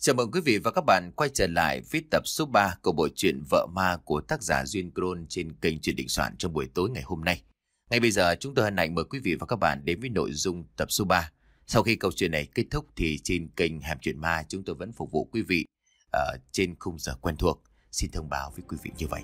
Chào mừng quý vị và các bạn quay trở lại với tập số 3 của bộ truyện Vợ Ma của tác giả Duyên Cron trên kênh truyện Định Soạn trong buổi tối ngày hôm nay. Ngay bây giờ chúng tôi hân hạnh mời quý vị và các bạn đến với nội dung tập số 3. Sau khi câu chuyện này kết thúc thì trên kênh Hàm truyện Ma chúng tôi vẫn phục vụ quý vị ở ờ, trên khung giờ quen thuộc. Xin thông báo với quý vị như vậy.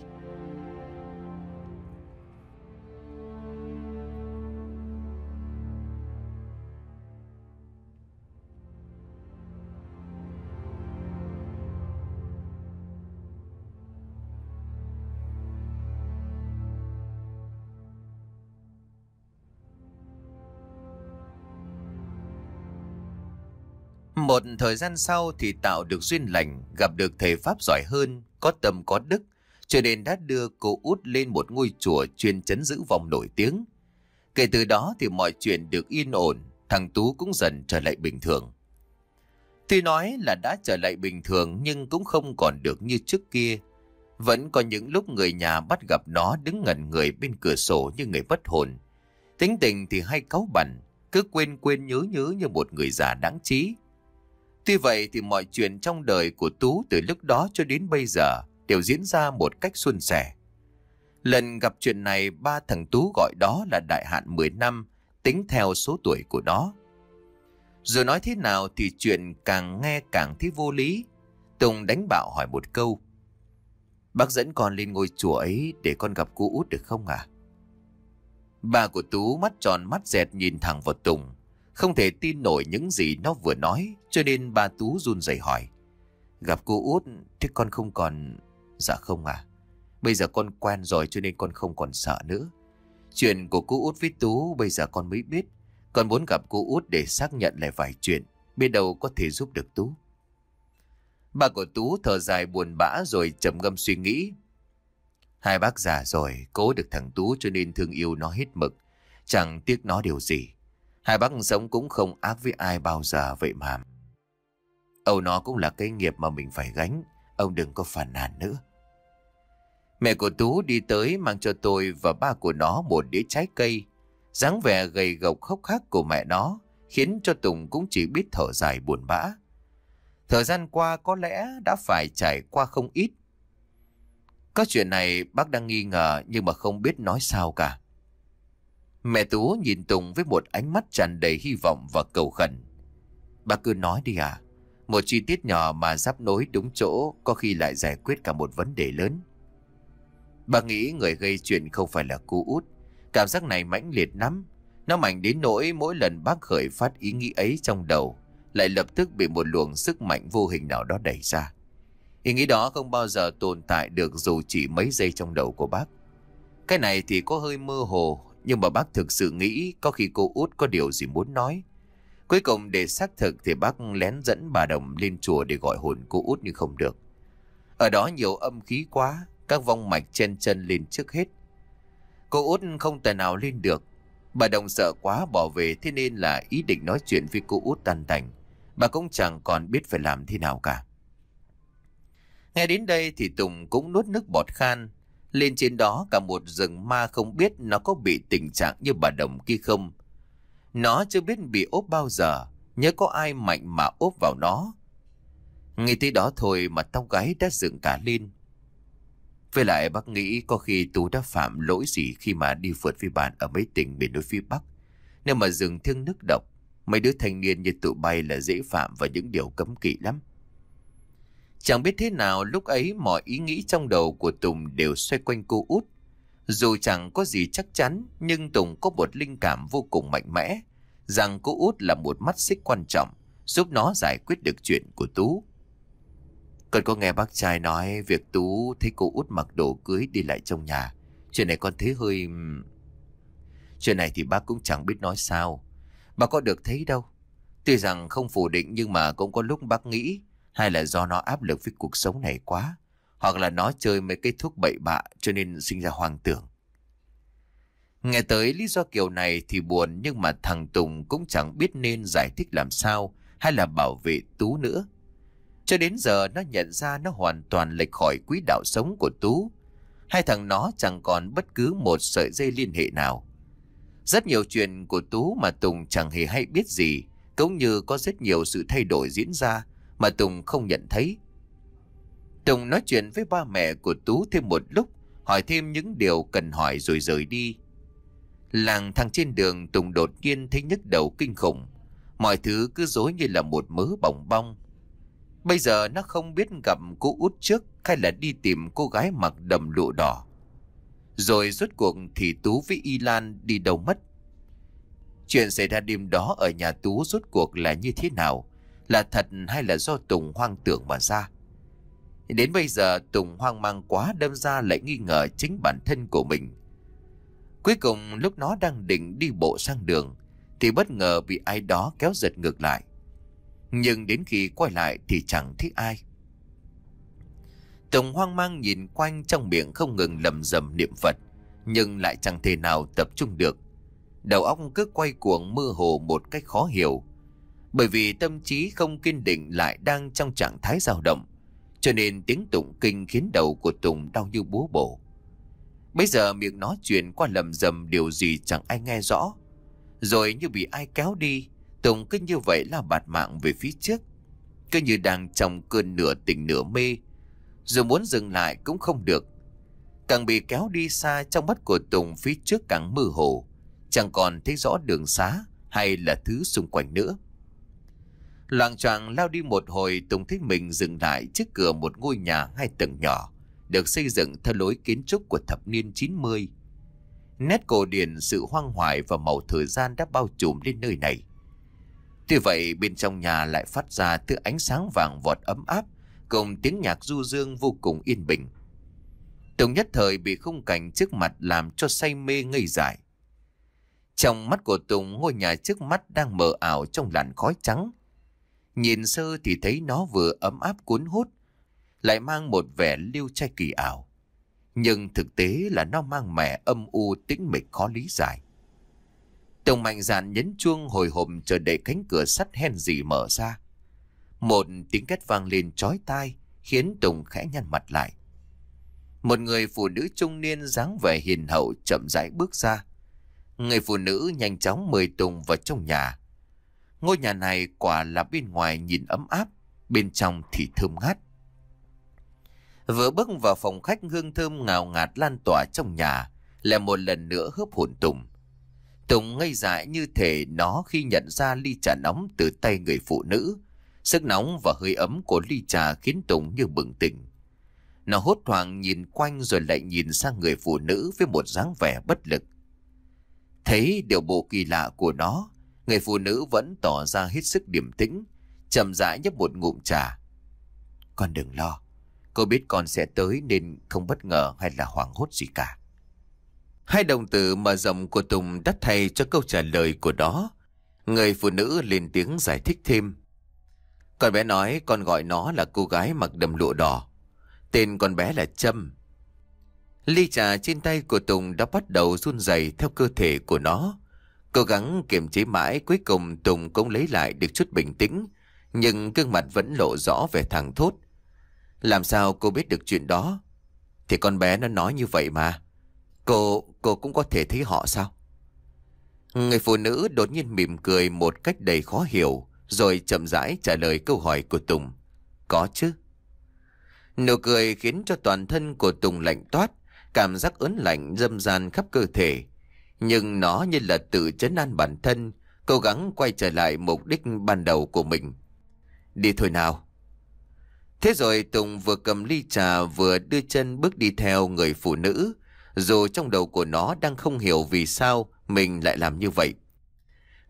một thời gian sau thì Tạo được duyên lành, gặp được thầy Pháp giỏi hơn, có tâm có đức, cho nên đã đưa cô út lên một ngôi chùa chuyên chấn giữ vòng nổi tiếng. Kể từ đó thì mọi chuyện được yên ổn, thằng Tú cũng dần trở lại bình thường. Tuy nói là đã trở lại bình thường nhưng cũng không còn được như trước kia. Vẫn có những lúc người nhà bắt gặp nó đứng ngẩn người bên cửa sổ như người bất hồn. Tính tình thì hay cáu bẩn, cứ quên quên nhớ nhớ như một người già đáng trí. Tuy vậy thì mọi chuyện trong đời của Tú từ lúc đó cho đến bây giờ đều diễn ra một cách suôn sẻ. Lần gặp chuyện này ba thằng Tú gọi đó là đại hạn 10 năm tính theo số tuổi của nó. Rồi nói thế nào thì chuyện càng nghe càng thấy vô lý. Tùng đánh bạo hỏi một câu. Bác dẫn con lên ngôi chùa ấy để con gặp cô út được không ạ? À? Bà của Tú mắt tròn mắt dẹt nhìn thẳng vào Tùng. Không thể tin nổi những gì nó vừa nói. Cho nên bà Tú run rẩy hỏi Gặp cô út thì con không còn Dạ không à Bây giờ con quen rồi cho nên con không còn sợ nữa Chuyện của cô út với Tú Bây giờ con mới biết Con muốn gặp cô út để xác nhận lại vài chuyện Biết đâu có thể giúp được Tú Bà của Tú thở dài buồn bã rồi trầm ngâm suy nghĩ Hai bác già rồi Cố được thằng Tú cho nên thương yêu nó hết mực Chẳng tiếc nó điều gì Hai bác sống cũng không ác với ai bao giờ vậy mà Âu nó cũng là cái nghiệp mà mình phải gánh Ông đừng có phản nàn nữa Mẹ của Tú đi tới mang cho tôi và ba của nó một đĩa trái cây dáng vẻ gầy gộc khóc khắc của mẹ nó Khiến cho Tùng cũng chỉ biết thở dài buồn bã Thời gian qua có lẽ đã phải trải qua không ít Có chuyện này bác đang nghi ngờ nhưng mà không biết nói sao cả Mẹ Tú nhìn Tùng với một ánh mắt tràn đầy hy vọng và cầu khẩn bác cứ nói đi à một chi tiết nhỏ mà sắp nối đúng chỗ có khi lại giải quyết cả một vấn đề lớn. Bà nghĩ người gây chuyện không phải là cô út. Cảm giác này mãnh liệt lắm. Nó mạnh đến nỗi mỗi lần bác khởi phát ý nghĩ ấy trong đầu lại lập tức bị một luồng sức mạnh vô hình nào đó đẩy ra. Ý nghĩ đó không bao giờ tồn tại được dù chỉ mấy giây trong đầu của bác. Cái này thì có hơi mơ hồ, nhưng mà bác thực sự nghĩ có khi cô út có điều gì muốn nói. Cuối cùng để xác thực thì bác lén dẫn bà Đồng lên chùa để gọi hồn cô út nhưng không được. Ở đó nhiều âm khí quá, các vong mạch chen chân lên trước hết. Cô út không tài nào lên được. Bà Đồng sợ quá bỏ về thế nên là ý định nói chuyện với cô út tàn tành. Bà cũng chẳng còn biết phải làm thế nào cả. Nghe đến đây thì Tùng cũng nuốt nước bọt khan. Lên trên đó cả một rừng ma không biết nó có bị tình trạng như bà Đồng kia không. Nó chưa biết bị ốp bao giờ, nhớ có ai mạnh mà ốp vào nó. Ngay tới đó thôi mà tóc gái đã dựng cả lên. Với lại bác nghĩ có khi Tú đã phạm lỗi gì khi mà đi vượt với bạn ở mấy tỉnh miền núi phía Bắc. Nếu mà dừng thương nước độc, mấy đứa thanh niên như tụi bay là dễ phạm vào những điều cấm kỵ lắm. Chẳng biết thế nào lúc ấy mọi ý nghĩ trong đầu của Tùng đều xoay quanh cô út. Dù chẳng có gì chắc chắn, nhưng Tùng có một linh cảm vô cùng mạnh mẽ, rằng cô út là một mắt xích quan trọng, giúp nó giải quyết được chuyện của Tú. cần có nghe bác trai nói việc Tú thấy cô út mặc đồ cưới đi lại trong nhà. Chuyện này con thấy hơi... Chuyện này thì bác cũng chẳng biết nói sao. bác có được thấy đâu. Tuy rằng không phủ định nhưng mà cũng có lúc bác nghĩ hay là do nó áp lực với cuộc sống này quá hoặc là nó chơi mấy cái thuốc bậy bạ cho nên sinh ra hoang tưởng. Nghe tới lý do kiểu này thì buồn nhưng mà thằng Tùng cũng chẳng biết nên giải thích làm sao hay là bảo vệ Tú nữa. Cho đến giờ nó nhận ra nó hoàn toàn lệch khỏi quỹ đạo sống của Tú. Hai thằng nó chẳng còn bất cứ một sợi dây liên hệ nào. Rất nhiều chuyện của Tú mà Tùng chẳng hề hay biết gì, cũng như có rất nhiều sự thay đổi diễn ra mà Tùng không nhận thấy. Tùng nói chuyện với ba mẹ của Tú thêm một lúc, hỏi thêm những điều cần hỏi rồi rời đi. Làng thang trên đường Tùng đột nhiên thấy nhức đầu kinh khủng. Mọi thứ cứ dối như là một mớ bỏng bong. Bây giờ nó không biết gặp cô út trước hay là đi tìm cô gái mặc đầm lụa đỏ. Rồi rốt cuộc thì Tú với Y Lan đi đâu mất. Chuyện xảy ra đêm đó ở nhà Tú rốt cuộc là như thế nào? Là thật hay là do Tùng hoang tưởng mà ra? Đến bây giờ Tùng hoang mang quá đâm ra lại nghi ngờ chính bản thân của mình. Cuối cùng lúc nó đang định đi bộ sang đường thì bất ngờ bị ai đó kéo giật ngược lại. Nhưng đến khi quay lại thì chẳng thấy ai. Tùng hoang mang nhìn quanh trong miệng không ngừng lầm rầm niệm Phật nhưng lại chẳng thể nào tập trung được. Đầu óc cứ quay cuồng mơ hồ một cách khó hiểu. Bởi vì tâm trí không kiên định lại đang trong trạng thái dao động cho nên tiếng tụng kinh khiến đầu của Tùng đau như búa bổ Bây giờ miệng nói chuyện qua lầm rầm điều gì chẳng ai nghe rõ Rồi như bị ai kéo đi Tùng cứ như vậy là bạt mạng về phía trước Cứ như đang trong cơn nửa tỉnh nửa mê Dù muốn dừng lại cũng không được Càng bị kéo đi xa trong mắt của Tùng phía trước càng mơ hồ Chẳng còn thấy rõ đường xá hay là thứ xung quanh nữa Loạng choạng lao đi một hồi Tùng thấy mình dừng lại trước cửa một ngôi nhà hai tầng nhỏ Được xây dựng theo lối kiến trúc của thập niên 90 Nét cổ điển sự hoang hoại và màu thời gian đã bao trùm lên nơi này Tuy vậy bên trong nhà lại phát ra thứ ánh sáng vàng vọt ấm áp Cùng tiếng nhạc du dương vô cùng yên bình Tùng nhất thời bị khung cảnh trước mặt làm cho say mê ngây dại. Trong mắt của Tùng ngôi nhà trước mắt đang mờ ảo trong làn khói trắng Nhìn sơ thì thấy nó vừa ấm áp cuốn hút, lại mang một vẻ liêu trai kỳ ảo. Nhưng thực tế là nó mang mẹ âm u tĩnh mịch khó lý giải. Tùng mạnh dạn nhấn chuông hồi hộp chờ đợi cánh cửa sắt hen gì mở ra. Một tiếng két vang lên chói tai khiến Tùng khẽ nhăn mặt lại. Một người phụ nữ trung niên dáng vẻ hiền hậu chậm rãi bước ra. Người phụ nữ nhanh chóng mời Tùng vào trong nhà. Ngôi nhà này quả là bên ngoài nhìn ấm áp, bên trong thì thơm ngát. Vừa bước vào phòng khách hương thơm ngào ngạt lan tỏa trong nhà, lại một lần nữa hớp hồn Tùng. Tùng ngây dại như thể nó khi nhận ra ly trà nóng từ tay người phụ nữ. Sức nóng và hơi ấm của ly trà khiến Tùng như bừng tỉnh. Nó hốt hoảng nhìn quanh rồi lại nhìn sang người phụ nữ với một dáng vẻ bất lực. Thấy điều bộ kỳ lạ của nó, Người phụ nữ vẫn tỏ ra hết sức điềm tĩnh, chậm rãi nhấp một ngụm trà. Con đừng lo, cô biết con sẽ tới nên không bất ngờ hay là hoảng hốt gì cả. Hai đồng tử mà rộng của Tùng đắt thay cho câu trả lời của đó. Người phụ nữ lên tiếng giải thích thêm. Con bé nói con gọi nó là cô gái mặc đầm lụa đỏ. Tên con bé là Trâm. Ly trà trên tay của Tùng đã bắt đầu run rẩy theo cơ thể của nó. Cố gắng kiềm chế mãi cuối cùng Tùng cũng lấy lại được chút bình tĩnh Nhưng gương mặt vẫn lộ rõ về thằng thốt Làm sao cô biết được chuyện đó Thì con bé nó nói như vậy mà Cô, cô cũng có thể thấy họ sao Người phụ nữ đột nhiên mỉm cười một cách đầy khó hiểu Rồi chậm rãi trả lời câu hỏi của Tùng Có chứ Nụ cười khiến cho toàn thân của Tùng lạnh toát Cảm giác ớn lạnh dâm gian khắp cơ thể nhưng nó như là tự chấn an bản thân, cố gắng quay trở lại mục đích ban đầu của mình. Đi thôi nào. Thế rồi Tùng vừa cầm ly trà vừa đưa chân bước đi theo người phụ nữ, dù trong đầu của nó đang không hiểu vì sao mình lại làm như vậy.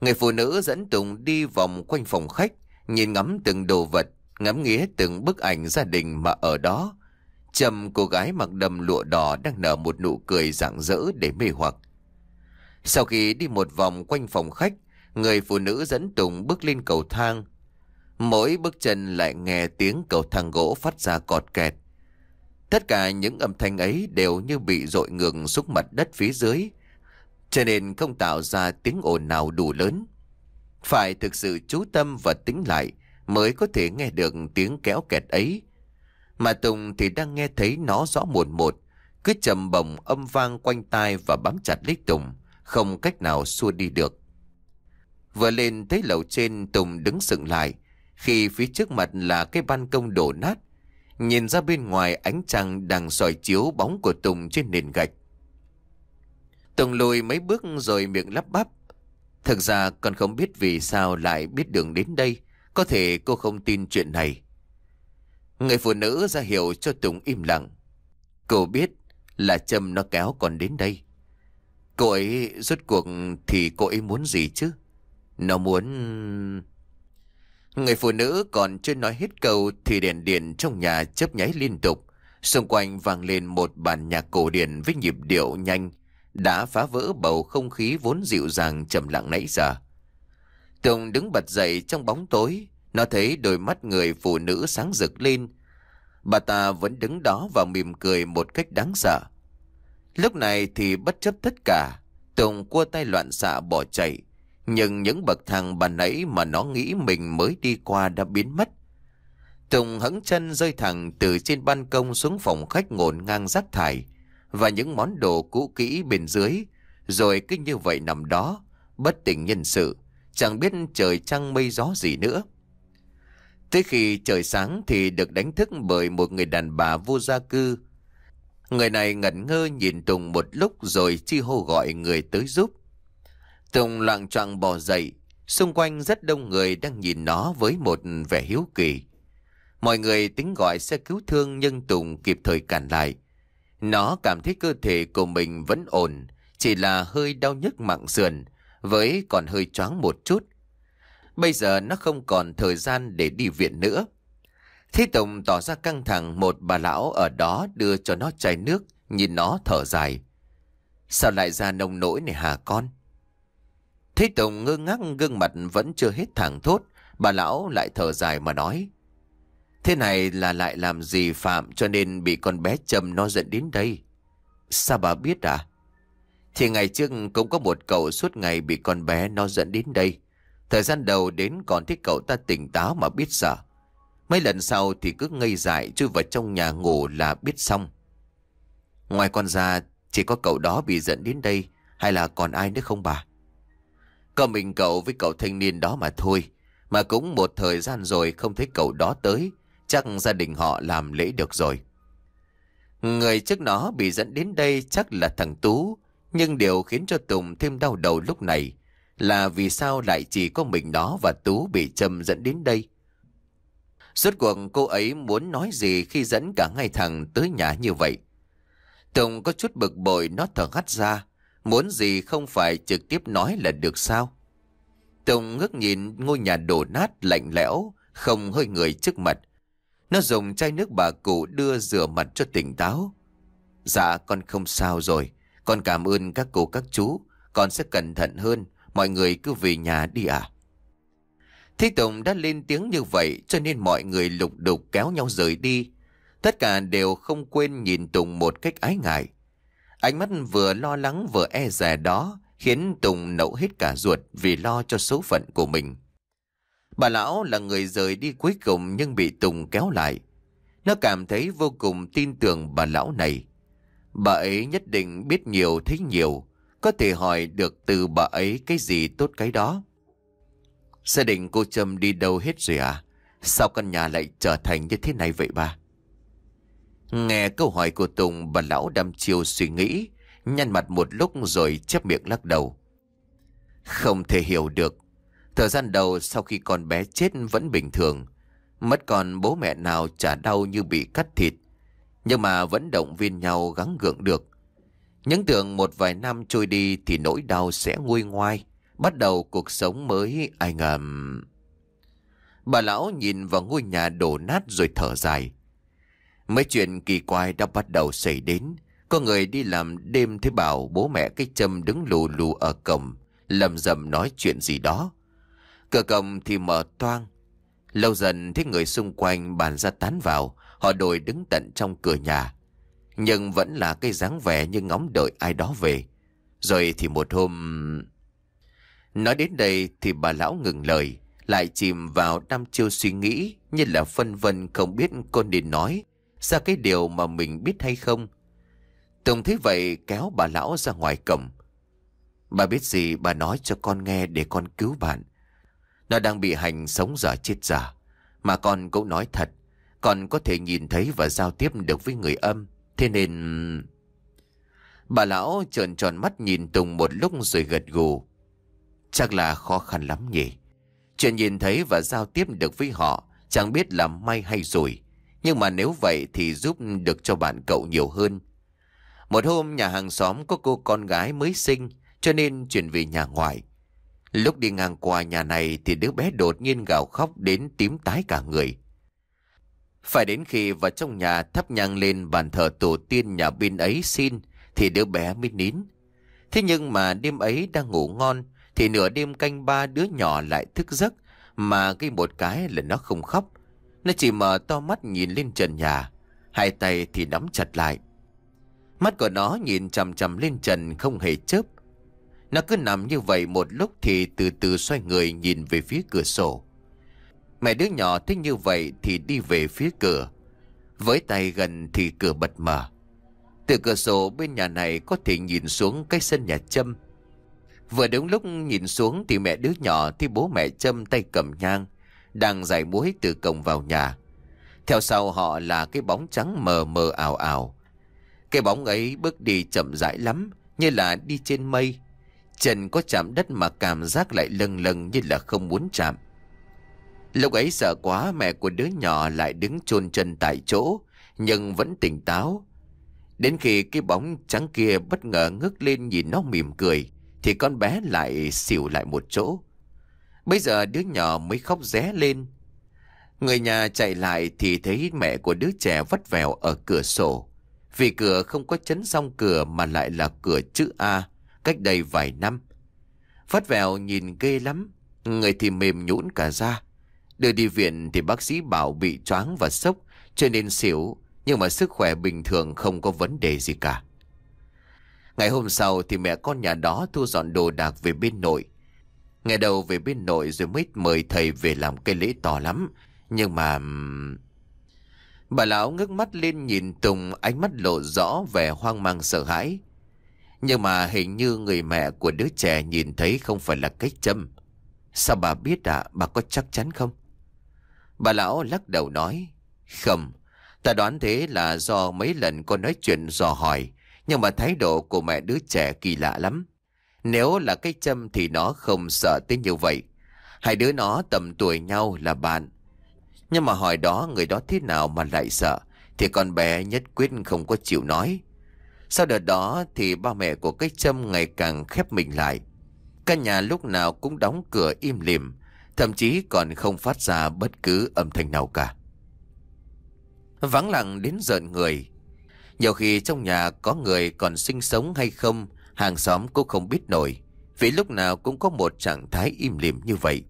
Người phụ nữ dẫn Tùng đi vòng quanh phòng khách, nhìn ngắm từng đồ vật, ngắm nghía từng bức ảnh gia đình mà ở đó. Trầm cô gái mặc đầm lụa đỏ đang nở một nụ cười rạng rỡ để mê hoặc. Sau khi đi một vòng quanh phòng khách, người phụ nữ dẫn Tùng bước lên cầu thang. Mỗi bước chân lại nghe tiếng cầu thang gỗ phát ra cọt kẹt. Tất cả những âm thanh ấy đều như bị dội ngược xuống mặt đất phía dưới, cho nên không tạo ra tiếng ồn nào đủ lớn. Phải thực sự chú tâm và tính lại mới có thể nghe được tiếng kéo kẹt ấy. Mà Tùng thì đang nghe thấy nó rõ một một, cứ trầm bồng âm vang quanh tai và bám chặt lấy Tùng không cách nào xua đi được. Vừa lên thấy lầu trên Tùng đứng sững lại, khi phía trước mặt là cái ban công đổ nát. Nhìn ra bên ngoài ánh trăng đang soi chiếu bóng của Tùng trên nền gạch. Tùng lùi mấy bước rồi miệng lắp bắp. Thực ra con không biết vì sao lại biết đường đến đây. Có thể cô không tin chuyện này. Người phụ nữ ra hiệu cho Tùng im lặng. Cô biết là Trâm nó kéo còn đến đây. Cô ấy rốt cuộc thì cô ấy muốn gì chứ? Nó muốn... Người phụ nữ còn chưa nói hết câu thì đèn điện trong nhà chớp nháy liên tục. Xung quanh vang lên một bản nhạc cổ điển với nhịp điệu nhanh đã phá vỡ bầu không khí vốn dịu dàng trầm lặng nãy giờ. Tùng đứng bật dậy trong bóng tối, nó thấy đôi mắt người phụ nữ sáng rực lên. Bà ta vẫn đứng đó và mỉm cười một cách đáng sợ. Lúc này thì bất chấp tất cả, Tùng cua tay loạn xạ bỏ chạy. Nhưng những bậc thang bàn nãy mà nó nghĩ mình mới đi qua đã biến mất. Tùng hững chân rơi thẳng từ trên ban công xuống phòng khách ngổn ngang rác thải và những món đồ cũ kỹ bên dưới, rồi cứ như vậy nằm đó, bất tỉnh nhân sự, chẳng biết trời trăng mây gió gì nữa. Tới khi trời sáng thì được đánh thức bởi một người đàn bà vô gia cư Người này ngẩn ngơ nhìn Tùng một lúc rồi chi hô gọi người tới giúp. Tùng loạn choạng bò dậy, xung quanh rất đông người đang nhìn nó với một vẻ hiếu kỳ. Mọi người tính gọi xe cứu thương nhưng Tùng kịp thời cản lại. Nó cảm thấy cơ thể của mình vẫn ổn, chỉ là hơi đau nhức mạng sườn, với còn hơi choáng một chút. Bây giờ nó không còn thời gian để đi viện nữa. Thế Tùng tỏ ra căng thẳng một bà lão ở đó đưa cho nó chai nước, nhìn nó thở dài. Sao lại ra nông nỗi này hả con? Thế Tùng ngơ ngác gương mặt vẫn chưa hết thẳng thốt, bà lão lại thở dài mà nói. Thế này là lại làm gì phạm cho nên bị con bé Trâm nó dẫn đến đây. Sao bà biết à? Thì ngày trước cũng có một cậu suốt ngày bị con bé nó dẫn đến đây. Thời gian đầu đến còn thích cậu ta tỉnh táo mà biết sợ. Mấy lần sau thì cứ ngây dại chui vào trong nhà ngủ là biết xong. Ngoài con ra chỉ có cậu đó bị dẫn đến đây hay là còn ai nữa không bà? Có mình cậu với cậu thanh niên đó mà thôi. Mà cũng một thời gian rồi không thấy cậu đó tới. Chắc gia đình họ làm lễ được rồi. Người trước nó bị dẫn đến đây chắc là thằng Tú. Nhưng điều khiến cho Tùng thêm đau đầu lúc này là vì sao lại chỉ có mình nó và Tú bị châm dẫn đến đây. Suốt cuộc cô ấy muốn nói gì khi dẫn cả ngay thằng tới nhà như vậy. Tùng có chút bực bội nó thở hắt ra. Muốn gì không phải trực tiếp nói là được sao? Tùng ngước nhìn ngôi nhà đổ nát lạnh lẽo, không hơi người trước mặt. Nó dùng chai nước bà cụ đưa rửa mặt cho tỉnh táo. Dạ con không sao rồi, con cảm ơn các cô các chú, con sẽ cẩn thận hơn, mọi người cứ về nhà đi ạ. À? Thế Tùng đã lên tiếng như vậy cho nên mọi người lục đục kéo nhau rời đi. Tất cả đều không quên nhìn Tùng một cách ái ngại. Ánh mắt vừa lo lắng vừa e dè đó khiến Tùng nẫu hết cả ruột vì lo cho số phận của mình. Bà lão là người rời đi cuối cùng nhưng bị Tùng kéo lại. Nó cảm thấy vô cùng tin tưởng bà lão này. Bà ấy nhất định biết nhiều thấy nhiều, có thể hỏi được từ bà ấy cái gì tốt cái đó. Gia đình cô Trâm đi đâu hết rồi à? Sao căn nhà lại trở thành như thế này vậy ba? Nghe câu hỏi của Tùng, bà lão đăm chiêu suy nghĩ, nhăn mặt một lúc rồi chép miệng lắc đầu. Không thể hiểu được. Thời gian đầu sau khi con bé chết vẫn bình thường. Mất con bố mẹ nào chả đau như bị cắt thịt. Nhưng mà vẫn động viên nhau gắng gượng được. Những tưởng một vài năm trôi đi thì nỗi đau sẽ nguôi ngoai bắt đầu cuộc sống mới ai ngầm. Um, bà lão nhìn vào ngôi nhà đổ nát rồi thở dài. Mấy chuyện kỳ quái đã bắt đầu xảy đến. Có người đi làm đêm thấy bảo bố mẹ cái châm đứng lù lù ở cổng, lầm rầm nói chuyện gì đó. Cửa cổng thì mở toang. Lâu dần thấy người xung quanh bàn ra tán vào, họ đổi đứng tận trong cửa nhà. Nhưng vẫn là cái dáng vẻ như ngóng đợi ai đó về. Rồi thì một hôm... Nói đến đây thì bà lão ngừng lời, lại chìm vào đăm chiêu suy nghĩ như là phân vân không biết con nên nói ra cái điều mà mình biết hay không. Tùng thấy vậy kéo bà lão ra ngoài cổng. Bà biết gì bà nói cho con nghe để con cứu bạn. Nó đang bị hành sống giả chết giả. Mà con cũng nói thật, con có thể nhìn thấy và giao tiếp được với người âm. Thế nên... Bà lão trợn tròn mắt nhìn Tùng một lúc rồi gật gù. Chắc là khó khăn lắm nhỉ Chuyện nhìn thấy và giao tiếp được với họ Chẳng biết là may hay rồi Nhưng mà nếu vậy thì giúp được cho bạn cậu nhiều hơn Một hôm nhà hàng xóm có cô con gái mới sinh Cho nên chuyển về nhà ngoại Lúc đi ngang qua nhà này thì đứa bé đột nhiên gào khóc đến tím tái cả người Phải đến khi vào trong nhà thắp nhang lên bàn thờ tổ tiên nhà bên ấy xin Thì đứa bé mới nín Thế nhưng mà đêm ấy đang ngủ ngon thì nửa đêm canh ba đứa nhỏ lại thức giấc, mà cái một cái là nó không khóc. Nó chỉ mở to mắt nhìn lên trần nhà, hai tay thì nắm chặt lại. Mắt của nó nhìn chằm chằm lên trần không hề chớp. Nó cứ nằm như vậy một lúc thì từ từ xoay người nhìn về phía cửa sổ. Mẹ đứa nhỏ thích như vậy thì đi về phía cửa. Với tay gần thì cửa bật mở. Từ cửa sổ bên nhà này có thể nhìn xuống cái sân nhà châm. Vừa đúng lúc nhìn xuống thì mẹ đứa nhỏ thì bố mẹ châm tay cầm nhang, đang giải muối từ cổng vào nhà. Theo sau họ là cái bóng trắng mờ mờ ảo ảo. Cái bóng ấy bước đi chậm rãi lắm, như là đi trên mây. Trần có chạm đất mà cảm giác lại lần lần như là không muốn chạm. Lúc ấy sợ quá mẹ của đứa nhỏ lại đứng chôn chân tại chỗ, nhưng vẫn tỉnh táo. Đến khi cái bóng trắng kia bất ngờ ngước lên nhìn nó mỉm cười thì con bé lại xỉu lại một chỗ. Bây giờ đứa nhỏ mới khóc ré lên. Người nhà chạy lại thì thấy mẹ của đứa trẻ vắt vẻo ở cửa sổ. Vì cửa không có chấn song cửa mà lại là cửa chữ A, cách đây vài năm. Vắt vẻo nhìn ghê lắm, người thì mềm nhũn cả da. Đưa đi viện thì bác sĩ bảo bị choáng và sốc, cho nên xỉu, nhưng mà sức khỏe bình thường không có vấn đề gì cả. Ngày hôm sau thì mẹ con nhà đó thu dọn đồ đạc về bên nội. Ngày đầu về bên nội rồi mới mời thầy về làm cái lễ to lắm. Nhưng mà... Bà lão ngước mắt lên nhìn Tùng ánh mắt lộ rõ vẻ hoang mang sợ hãi. Nhưng mà hình như người mẹ của đứa trẻ nhìn thấy không phải là cách châm. Sao bà biết ạ? À? Bà có chắc chắn không? Bà lão lắc đầu nói. Không, ta đoán thế là do mấy lần con nói chuyện dò hỏi. Nhưng mà thái độ của mẹ đứa trẻ kỳ lạ lắm Nếu là cái châm thì nó không sợ tới như vậy Hai đứa nó tầm tuổi nhau là bạn Nhưng mà hỏi đó người đó thế nào mà lại sợ Thì con bé nhất quyết không có chịu nói Sau đợt đó thì ba mẹ của cái châm ngày càng khép mình lại Căn nhà lúc nào cũng đóng cửa im lìm Thậm chí còn không phát ra bất cứ âm thanh nào cả Vắng lặng đến giận người do khi trong nhà có người còn sinh sống hay không, hàng xóm cũng không biết nổi, vì lúc nào cũng có một trạng thái im lìm như vậy.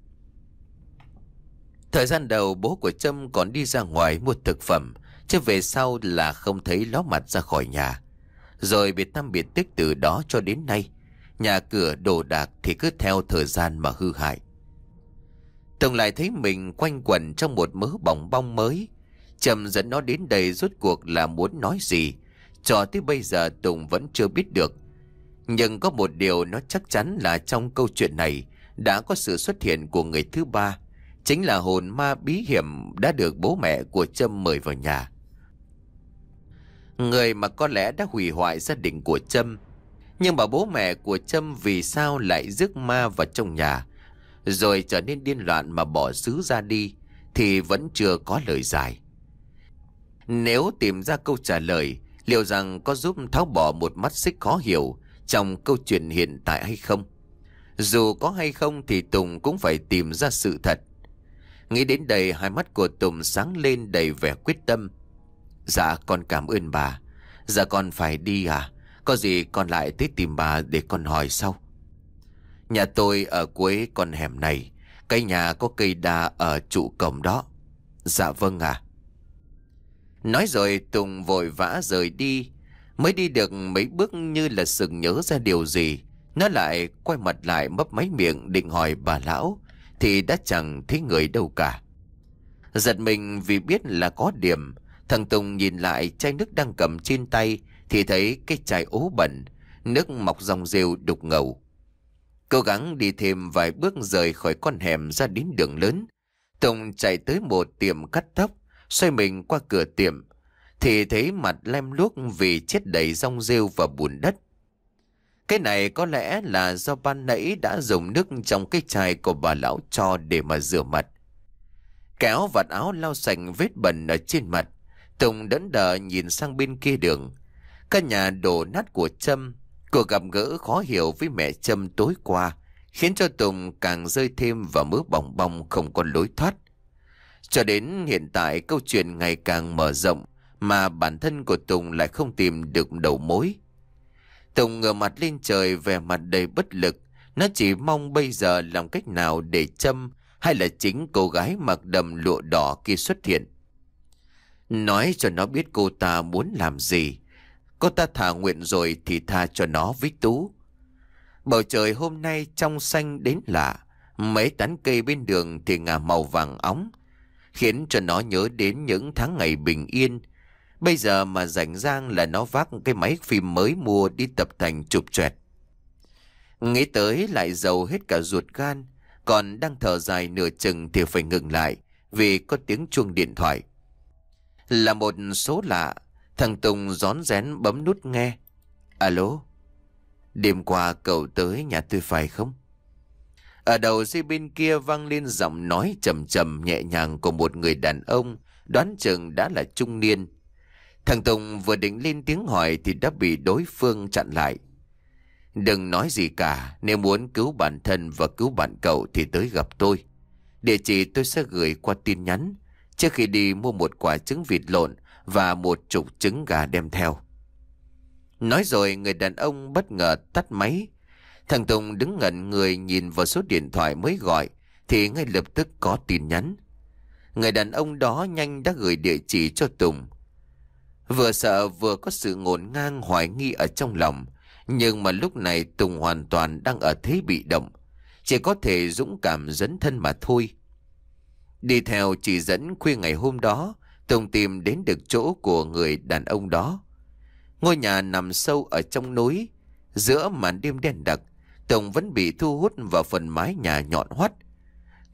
Thời gian đầu bố của Trâm còn đi ra ngoài mua thực phẩm, chứ về sau là không thấy ló mặt ra khỏi nhà. Rồi biệt tâm biệt tích từ đó cho đến nay, nhà cửa đồ đạc thì cứ theo thời gian mà hư hại. Tổng lại thấy mình quanh quẩn trong một mớ bỏng bong mới, Chậm dẫn nó đến đây rốt cuộc là muốn nói gì Cho tới bây giờ Tùng vẫn chưa biết được Nhưng có một điều nó chắc chắn là trong câu chuyện này Đã có sự xuất hiện của người thứ ba Chính là hồn ma bí hiểm đã được bố mẹ của Trâm mời vào nhà Người mà có lẽ đã hủy hoại gia đình của Trâm Nhưng mà bố mẹ của Trâm vì sao lại rước ma vào trong nhà Rồi trở nên điên loạn mà bỏ xứ ra đi Thì vẫn chưa có lời giải nếu tìm ra câu trả lời, liệu rằng có giúp tháo bỏ một mắt xích khó hiểu trong câu chuyện hiện tại hay không? Dù có hay không thì Tùng cũng phải tìm ra sự thật. Nghĩ đến đây hai mắt của Tùng sáng lên đầy vẻ quyết tâm. Dạ con cảm ơn bà. Dạ con phải đi à? Có gì con lại tới tìm bà để con hỏi sau. Nhà tôi ở cuối con hẻm này. Cái nhà có cây đa ở trụ cổng đó. Dạ vâng ạ. À. Nói rồi Tùng vội vã rời đi. Mới đi được mấy bước như là sừng nhớ ra điều gì. Nó lại quay mặt lại mấp máy miệng định hỏi bà lão. Thì đã chẳng thấy người đâu cả. Giật mình vì biết là có điểm. Thằng Tùng nhìn lại chai nước đang cầm trên tay. Thì thấy cái chai ố bẩn. Nước mọc dòng rêu đục ngầu. Cố gắng đi thêm vài bước rời khỏi con hẻm ra đến đường lớn. Tùng chạy tới một tiệm cắt tóc xoay mình qua cửa tiệm, thì thấy mặt lem luốc vì chết đầy rong rêu và bùn đất. Cái này có lẽ là do ban nãy đã dùng nước trong cái chai của bà lão cho để mà rửa mặt. Kéo vạt áo lau sạch vết bẩn ở trên mặt, Tùng đẫn đờ nhìn sang bên kia đường. Căn nhà đổ nát của Trâm, cuộc gặp gỡ khó hiểu với mẹ Trâm tối qua, khiến cho Tùng càng rơi thêm vào mớ bỏng bong không có lối thoát. Cho đến hiện tại câu chuyện ngày càng mở rộng mà bản thân của Tùng lại không tìm được đầu mối. Tùng ngửa mặt lên trời về mặt đầy bất lực, nó chỉ mong bây giờ làm cách nào để châm hay là chính cô gái mặc đầm lụa đỏ kia xuất hiện. Nói cho nó biết cô ta muốn làm gì, cô ta thả nguyện rồi thì tha cho nó với Tú. Bầu trời hôm nay trong xanh đến lạ, mấy tán cây bên đường thì ngả màu vàng óng, khiến cho nó nhớ đến những tháng ngày bình yên. Bây giờ mà rảnh rang là nó vác cái máy phim mới mua đi tập thành chụp choẹt. Nghĩ tới lại giàu hết cả ruột gan, còn đang thở dài nửa chừng thì phải ngừng lại vì có tiếng chuông điện thoại. Là một số lạ, thằng Tùng rón rén bấm nút nghe. Alo, đêm qua cậu tới nhà tôi phải không? Ở đầu dây bên kia vang lên giọng nói trầm trầm nhẹ nhàng của một người đàn ông, đoán chừng đã là trung niên. Thằng Tùng vừa định lên tiếng hỏi thì đã bị đối phương chặn lại. Đừng nói gì cả, nếu muốn cứu bản thân và cứu bạn cậu thì tới gặp tôi. Địa chỉ tôi sẽ gửi qua tin nhắn. Trước khi đi mua một quả trứng vịt lộn và một chục trứng gà đem theo. Nói rồi người đàn ông bất ngờ tắt máy Thằng Tùng đứng ngẩn người nhìn vào số điện thoại mới gọi thì ngay lập tức có tin nhắn. Người đàn ông đó nhanh đã gửi địa chỉ cho Tùng. Vừa sợ vừa có sự ngổn ngang hoài nghi ở trong lòng, nhưng mà lúc này Tùng hoàn toàn đang ở thế bị động, chỉ có thể dũng cảm dấn thân mà thôi. Đi theo chỉ dẫn khuya ngày hôm đó, Tùng tìm đến được chỗ của người đàn ông đó. Ngôi nhà nằm sâu ở trong núi, giữa màn đêm đen đặc, tông vẫn bị thu hút vào phần mái nhà nhọn hoắt.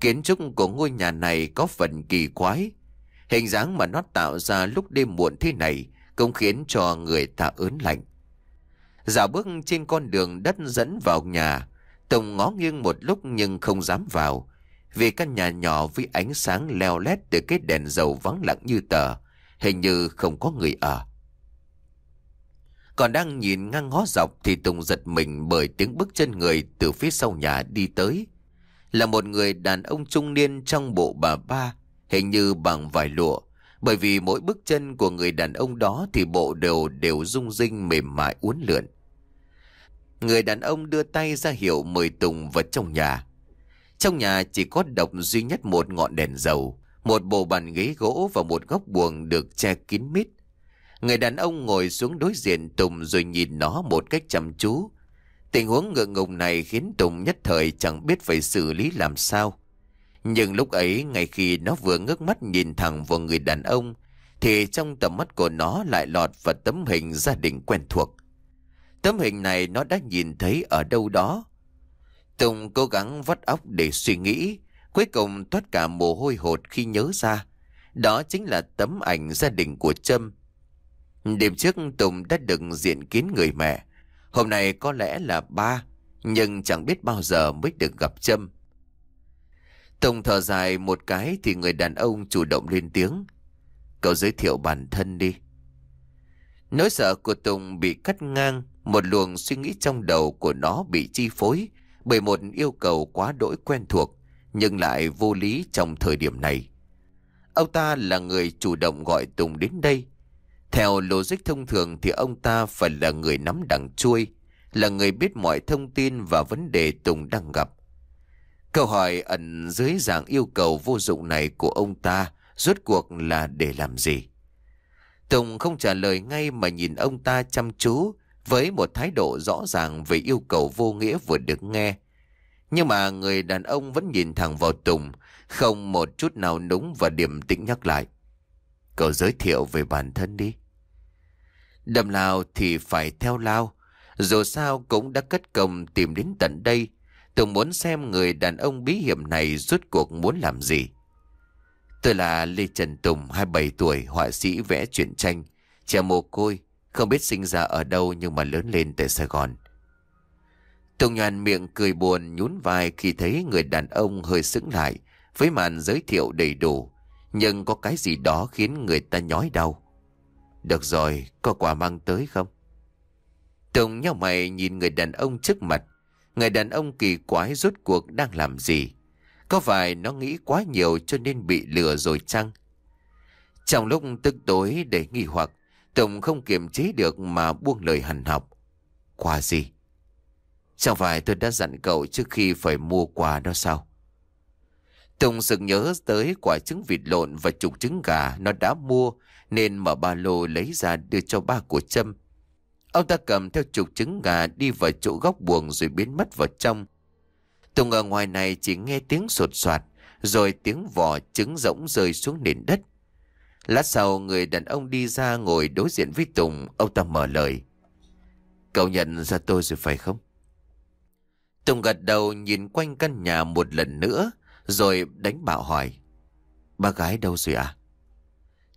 Kiến trúc của ngôi nhà này có phần kỳ quái. Hình dáng mà nó tạo ra lúc đêm muộn thế này cũng khiến cho người ta ớn lạnh. Dạo bước trên con đường đất dẫn vào nhà, Tùng ngó nghiêng một lúc nhưng không dám vào. Vì căn nhà nhỏ với ánh sáng leo lét từ cái đèn dầu vắng lặng như tờ, hình như không có người ở. Còn đang nhìn ngang ngó dọc thì Tùng giật mình bởi tiếng bước chân người từ phía sau nhà đi tới. Là một người đàn ông trung niên trong bộ bà ba, hình như bằng vải lụa. Bởi vì mỗi bước chân của người đàn ông đó thì bộ đều đều rung rinh mềm mại uốn lượn. Người đàn ông đưa tay ra hiệu mời Tùng vào trong nhà. Trong nhà chỉ có độc duy nhất một ngọn đèn dầu, một bộ bàn ghế gỗ và một góc buồng được che kín mít. Người đàn ông ngồi xuống đối diện Tùng rồi nhìn nó một cách chăm chú. Tình huống ngượng ngùng này khiến Tùng nhất thời chẳng biết phải xử lý làm sao. Nhưng lúc ấy ngay khi nó vừa ngước mắt nhìn thẳng vào người đàn ông thì trong tầm mắt của nó lại lọt vào tấm hình gia đình quen thuộc. Tấm hình này nó đã nhìn thấy ở đâu đó. Tùng cố gắng vắt óc để suy nghĩ, cuối cùng thoát cả mồ hôi hột khi nhớ ra. Đó chính là tấm ảnh gia đình của Trâm Đêm trước Tùng đã đựng diện kiến người mẹ. Hôm nay có lẽ là ba, nhưng chẳng biết bao giờ mới được gặp Trâm. Tùng thở dài một cái thì người đàn ông chủ động lên tiếng. Cậu giới thiệu bản thân đi. Nỗi sợ của Tùng bị cắt ngang, một luồng suy nghĩ trong đầu của nó bị chi phối bởi một yêu cầu quá đỗi quen thuộc, nhưng lại vô lý trong thời điểm này. Ông ta là người chủ động gọi Tùng đến đây, theo logic thông thường thì ông ta phải là người nắm đằng chui, là người biết mọi thông tin và vấn đề Tùng đang gặp. Câu hỏi ẩn dưới dạng yêu cầu vô dụng này của ông ta rốt cuộc là để làm gì? Tùng không trả lời ngay mà nhìn ông ta chăm chú với một thái độ rõ ràng về yêu cầu vô nghĩa vừa được nghe. Nhưng mà người đàn ông vẫn nhìn thẳng vào Tùng, không một chút nào núng và điềm tĩnh nhắc lại. Cậu giới thiệu về bản thân đi. Đầm lào thì phải theo lao. Dù sao cũng đã cất công tìm đến tận đây. Tôi muốn xem người đàn ông bí hiểm này rốt cuộc muốn làm gì. Tôi là Lê Trần Tùng, 27 tuổi, họa sĩ vẽ truyện tranh, trẻ mồ côi, không biết sinh ra ở đâu nhưng mà lớn lên tại Sài Gòn. Tùng Nhoan miệng cười buồn nhún vai khi thấy người đàn ông hơi sững lại với màn giới thiệu đầy đủ. Nhưng có cái gì đó khiến người ta nhói đau Được rồi Có quà mang tới không Tùng nhau mày nhìn người đàn ông trước mặt Người đàn ông kỳ quái rốt cuộc đang làm gì Có phải nó nghĩ quá nhiều cho nên bị lừa rồi chăng Trong lúc tức tối để nghi hoặc Tùng không kiềm chế được mà buông lời hằn học Quà gì Chẳng phải tôi đã dặn cậu trước khi phải mua quà đó sao Tùng sực nhớ tới quả trứng vịt lộn và chục trứng gà nó đã mua nên mở ba lô lấy ra đưa cho ba của Trâm. Ông ta cầm theo chục trứng gà đi vào chỗ góc buồng rồi biến mất vào trong. Tùng ở ngoài này chỉ nghe tiếng sột soạt rồi tiếng vỏ trứng rỗng rơi xuống nền đất. Lát sau người đàn ông đi ra ngồi đối diện với Tùng, ông ta mở lời. Cậu nhận ra tôi rồi phải không? Tùng gật đầu nhìn quanh căn nhà một lần nữa rồi đánh bạo hỏi Ba gái đâu rồi à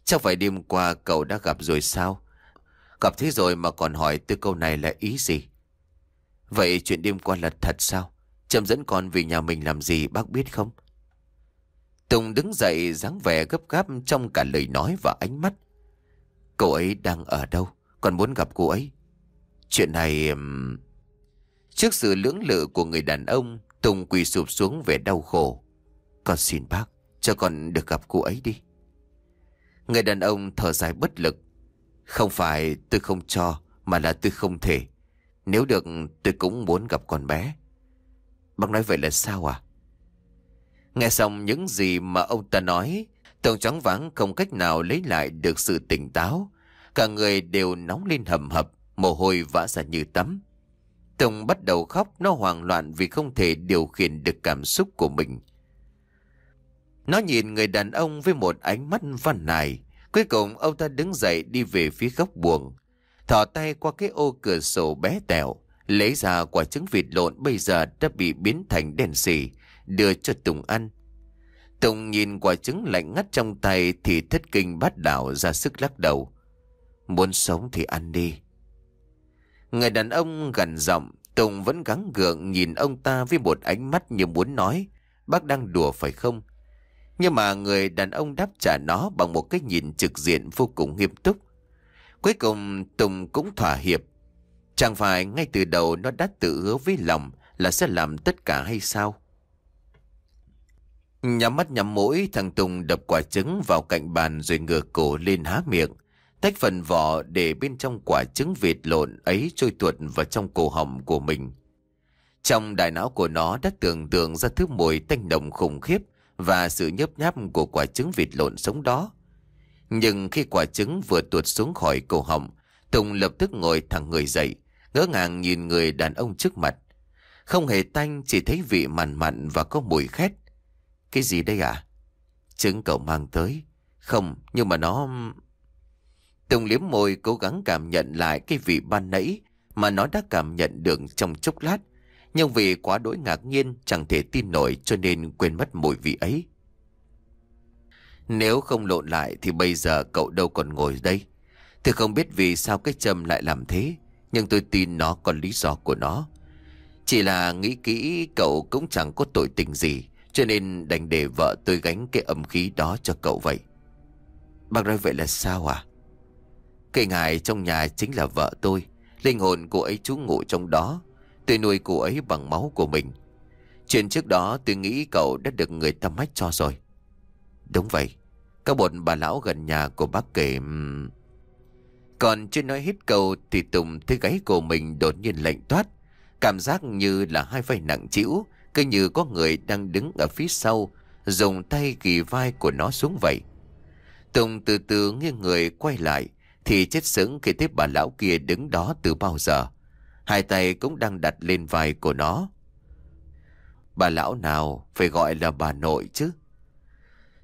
Chắc phải đêm qua cậu đã gặp rồi sao Gặp thế rồi mà còn hỏi từ câu này là ý gì Vậy chuyện đêm qua là thật sao Trâm dẫn con về nhà mình làm gì bác biết không Tùng đứng dậy dáng vẻ gấp gáp trong cả lời nói và ánh mắt Cô ấy đang ở đâu Còn muốn gặp cô ấy Chuyện này... Trước sự lưỡng lự của người đàn ông Tùng quỳ sụp xuống về đau khổ con xin bác cho con được gặp cô ấy đi Người đàn ông thở dài bất lực Không phải tôi không cho Mà là tôi không thể Nếu được tôi cũng muốn gặp con bé Bác nói vậy là sao à Nghe xong những gì mà ông ta nói Tổng chóng váng không cách nào lấy lại được sự tỉnh táo Cả người đều nóng lên hầm hập Mồ hôi vã ra như tắm Tùng bắt đầu khóc Nó hoảng loạn vì không thể điều khiển được cảm xúc của mình nó nhìn người đàn ông với một ánh mắt văn nài. Cuối cùng ông ta đứng dậy đi về phía góc buồng. Thỏ tay qua cái ô cửa sổ bé tẹo. Lấy ra quả trứng vịt lộn bây giờ đã bị biến thành đèn xì Đưa cho Tùng ăn. Tùng nhìn quả trứng lạnh ngắt trong tay thì thất kinh bắt đảo ra sức lắc đầu. Muốn sống thì ăn đi. Người đàn ông gần giọng, Tùng vẫn gắng gượng nhìn ông ta với một ánh mắt như muốn nói. Bác đang đùa phải không? Nhưng mà người đàn ông đáp trả nó bằng một cái nhìn trực diện vô cùng nghiêm túc. Cuối cùng Tùng cũng thỏa hiệp. Chẳng phải ngay từ đầu nó đã tự hứa với lòng là sẽ làm tất cả hay sao? Nhắm mắt nhắm mũi, thằng Tùng đập quả trứng vào cạnh bàn rồi ngửa cổ lên há miệng. Tách phần vỏ để bên trong quả trứng vịt lộn ấy trôi tuột vào trong cổ họng của mình. Trong đại não của nó đã tưởng tượng ra thứ mùi tanh đồng khủng khiếp và sự nhấp nháp của quả trứng vịt lộn sống đó. Nhưng khi quả trứng vừa tuột xuống khỏi cổ họng, Tùng lập tức ngồi thẳng người dậy, ngỡ ngàng nhìn người đàn ông trước mặt. Không hề tanh, chỉ thấy vị mặn mặn và có mùi khét. Cái gì đây à? Trứng cậu mang tới. Không, nhưng mà nó... Tùng liếm môi cố gắng cảm nhận lại cái vị ban nãy mà nó đã cảm nhận được trong chốc lát nhưng vì quá đỗi ngạc nhiên chẳng thể tin nổi cho nên quên mất mùi vị ấy. Nếu không lộn lại thì bây giờ cậu đâu còn ngồi đây. Tôi không biết vì sao cái châm lại làm thế, nhưng tôi tin nó còn lý do của nó. Chỉ là nghĩ kỹ cậu cũng chẳng có tội tình gì, cho nên đành để vợ tôi gánh cái âm khí đó cho cậu vậy. Bác nói vậy là sao à? Cây ngài trong nhà chính là vợ tôi, linh hồn cô ấy trú ngụ trong đó. Tôi nuôi cô ấy bằng máu của mình Chuyện trước đó tôi nghĩ cậu đã được người tâm mách cho rồi Đúng vậy Các bọn bà lão gần nhà của bác kể Còn chưa nói hết câu Thì Tùng thấy gáy của mình đột nhiên lạnh toát Cảm giác như là hai vai nặng trĩu Cứ như có người đang đứng ở phía sau Dùng tay ghi vai của nó xuống vậy Tùng từ từ nghiêng người quay lại Thì chết sững khi thấy bà lão kia đứng đó từ bao giờ Hai tay cũng đang đặt lên vai của nó Bà lão nào phải gọi là bà nội chứ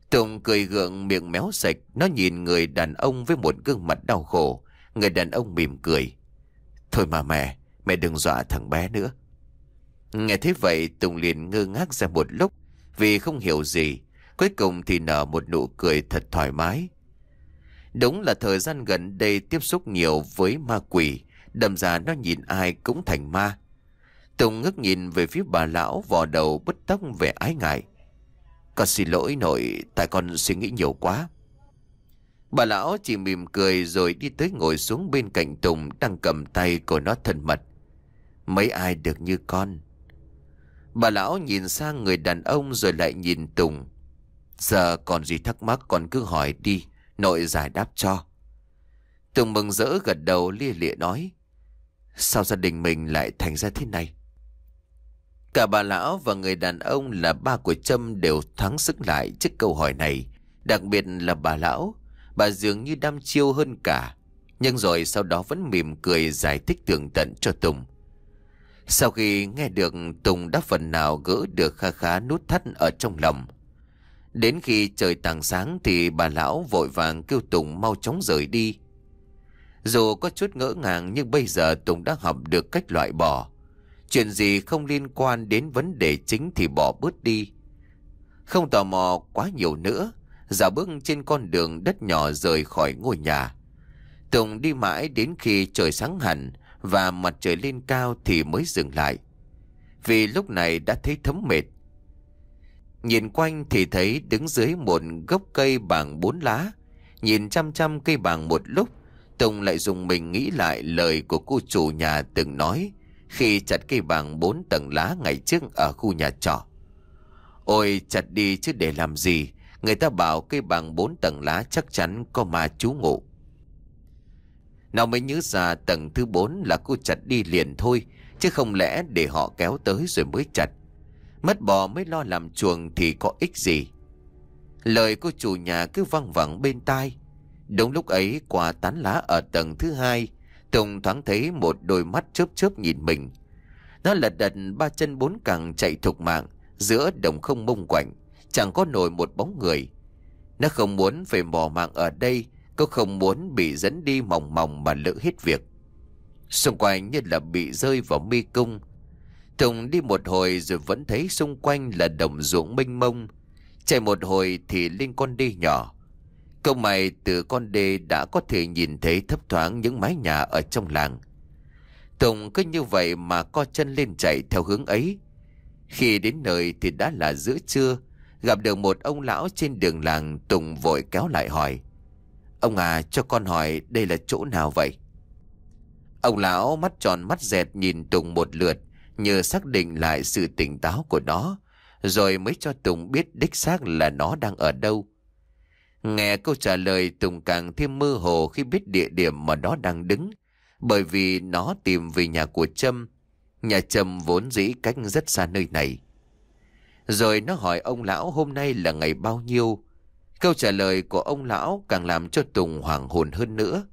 Tùng cười gượng miệng méo sạch Nó nhìn người đàn ông với một gương mặt đau khổ Người đàn ông mỉm cười Thôi mà mẹ Mẹ đừng dọa thằng bé nữa Nghe thế vậy Tùng liền ngơ ngác ra một lúc Vì không hiểu gì Cuối cùng thì nở một nụ cười thật thoải mái Đúng là thời gian gần đây tiếp xúc nhiều với ma quỷ đâm ra nó nhìn ai cũng thành ma. Tùng ngước nhìn về phía bà lão vò đầu bứt tóc vẻ ái ngại. Con xin lỗi nội, tại con suy nghĩ nhiều quá. Bà lão chỉ mỉm cười rồi đi tới ngồi xuống bên cạnh Tùng đang cầm tay của nó thân mật. Mấy ai được như con. Bà lão nhìn sang người đàn ông rồi lại nhìn Tùng. Giờ còn gì thắc mắc con cứ hỏi đi, nội giải đáp cho. Tùng mừng rỡ gật đầu lia lịa nói. Sao gia đình mình lại thành ra thế này? Cả bà lão và người đàn ông là ba của Trâm đều thắng sức lại trước câu hỏi này. Đặc biệt là bà lão. Bà dường như đam chiêu hơn cả. Nhưng rồi sau đó vẫn mỉm cười giải thích tường tận cho Tùng. Sau khi nghe được Tùng đã phần nào gỡ được kha khá nút thắt ở trong lòng. Đến khi trời tàng sáng thì bà lão vội vàng kêu Tùng mau chóng rời đi. Dù có chút ngỡ ngàng nhưng bây giờ Tùng đã học được cách loại bỏ. Chuyện gì không liên quan đến vấn đề chính thì bỏ bớt đi. Không tò mò quá nhiều nữa, dạo bước trên con đường đất nhỏ rời khỏi ngôi nhà. Tùng đi mãi đến khi trời sáng hẳn và mặt trời lên cao thì mới dừng lại. Vì lúc này đã thấy thấm mệt. Nhìn quanh thì thấy đứng dưới một gốc cây bằng bốn lá. Nhìn chăm chăm cây bằng một lúc Tùng lại dùng mình nghĩ lại lời của cô chủ nhà từng nói khi chặt cây bằng bốn tầng lá ngày trước ở khu nhà trọ. Ôi chặt đi chứ để làm gì, người ta bảo cây bằng bốn tầng lá chắc chắn có ma chú ngụ. Nó mới nhớ ra tầng thứ bốn là cô chặt đi liền thôi, chứ không lẽ để họ kéo tới rồi mới chặt. Mất bò mới lo làm chuồng thì có ích gì. Lời cô chủ nhà cứ văng vẳng bên tai. Đúng lúc ấy quả tán lá ở tầng thứ hai Tùng thoáng thấy một đôi mắt chớp chớp nhìn mình Nó lật đật ba chân bốn càng chạy thục mạng Giữa đồng không mông quạnh Chẳng có nổi một bóng người Nó không muốn phải mò mạng ở đây Cô không muốn bị dẫn đi mỏng mỏng mà lỡ hết việc Xung quanh như là bị rơi vào mi cung Tùng đi một hồi rồi vẫn thấy xung quanh là đồng ruộng mênh mông Chạy một hồi thì lên con đi nhỏ Cậu mày từ con đê đã có thể nhìn thấy thấp thoáng những mái nhà ở trong làng. Tùng cứ như vậy mà co chân lên chạy theo hướng ấy. Khi đến nơi thì đã là giữa trưa, gặp được một ông lão trên đường làng Tùng vội kéo lại hỏi. Ông à cho con hỏi đây là chỗ nào vậy? Ông lão mắt tròn mắt dẹt nhìn Tùng một lượt như xác định lại sự tỉnh táo của nó, rồi mới cho Tùng biết đích xác là nó đang ở đâu. Nghe câu trả lời Tùng càng thêm mơ hồ khi biết địa điểm mà nó đang đứng. Bởi vì nó tìm về nhà của Trâm. Nhà Trâm vốn dĩ cách rất xa nơi này. Rồi nó hỏi ông lão hôm nay là ngày bao nhiêu. Câu trả lời của ông lão càng làm cho Tùng hoàng hồn hơn nữa.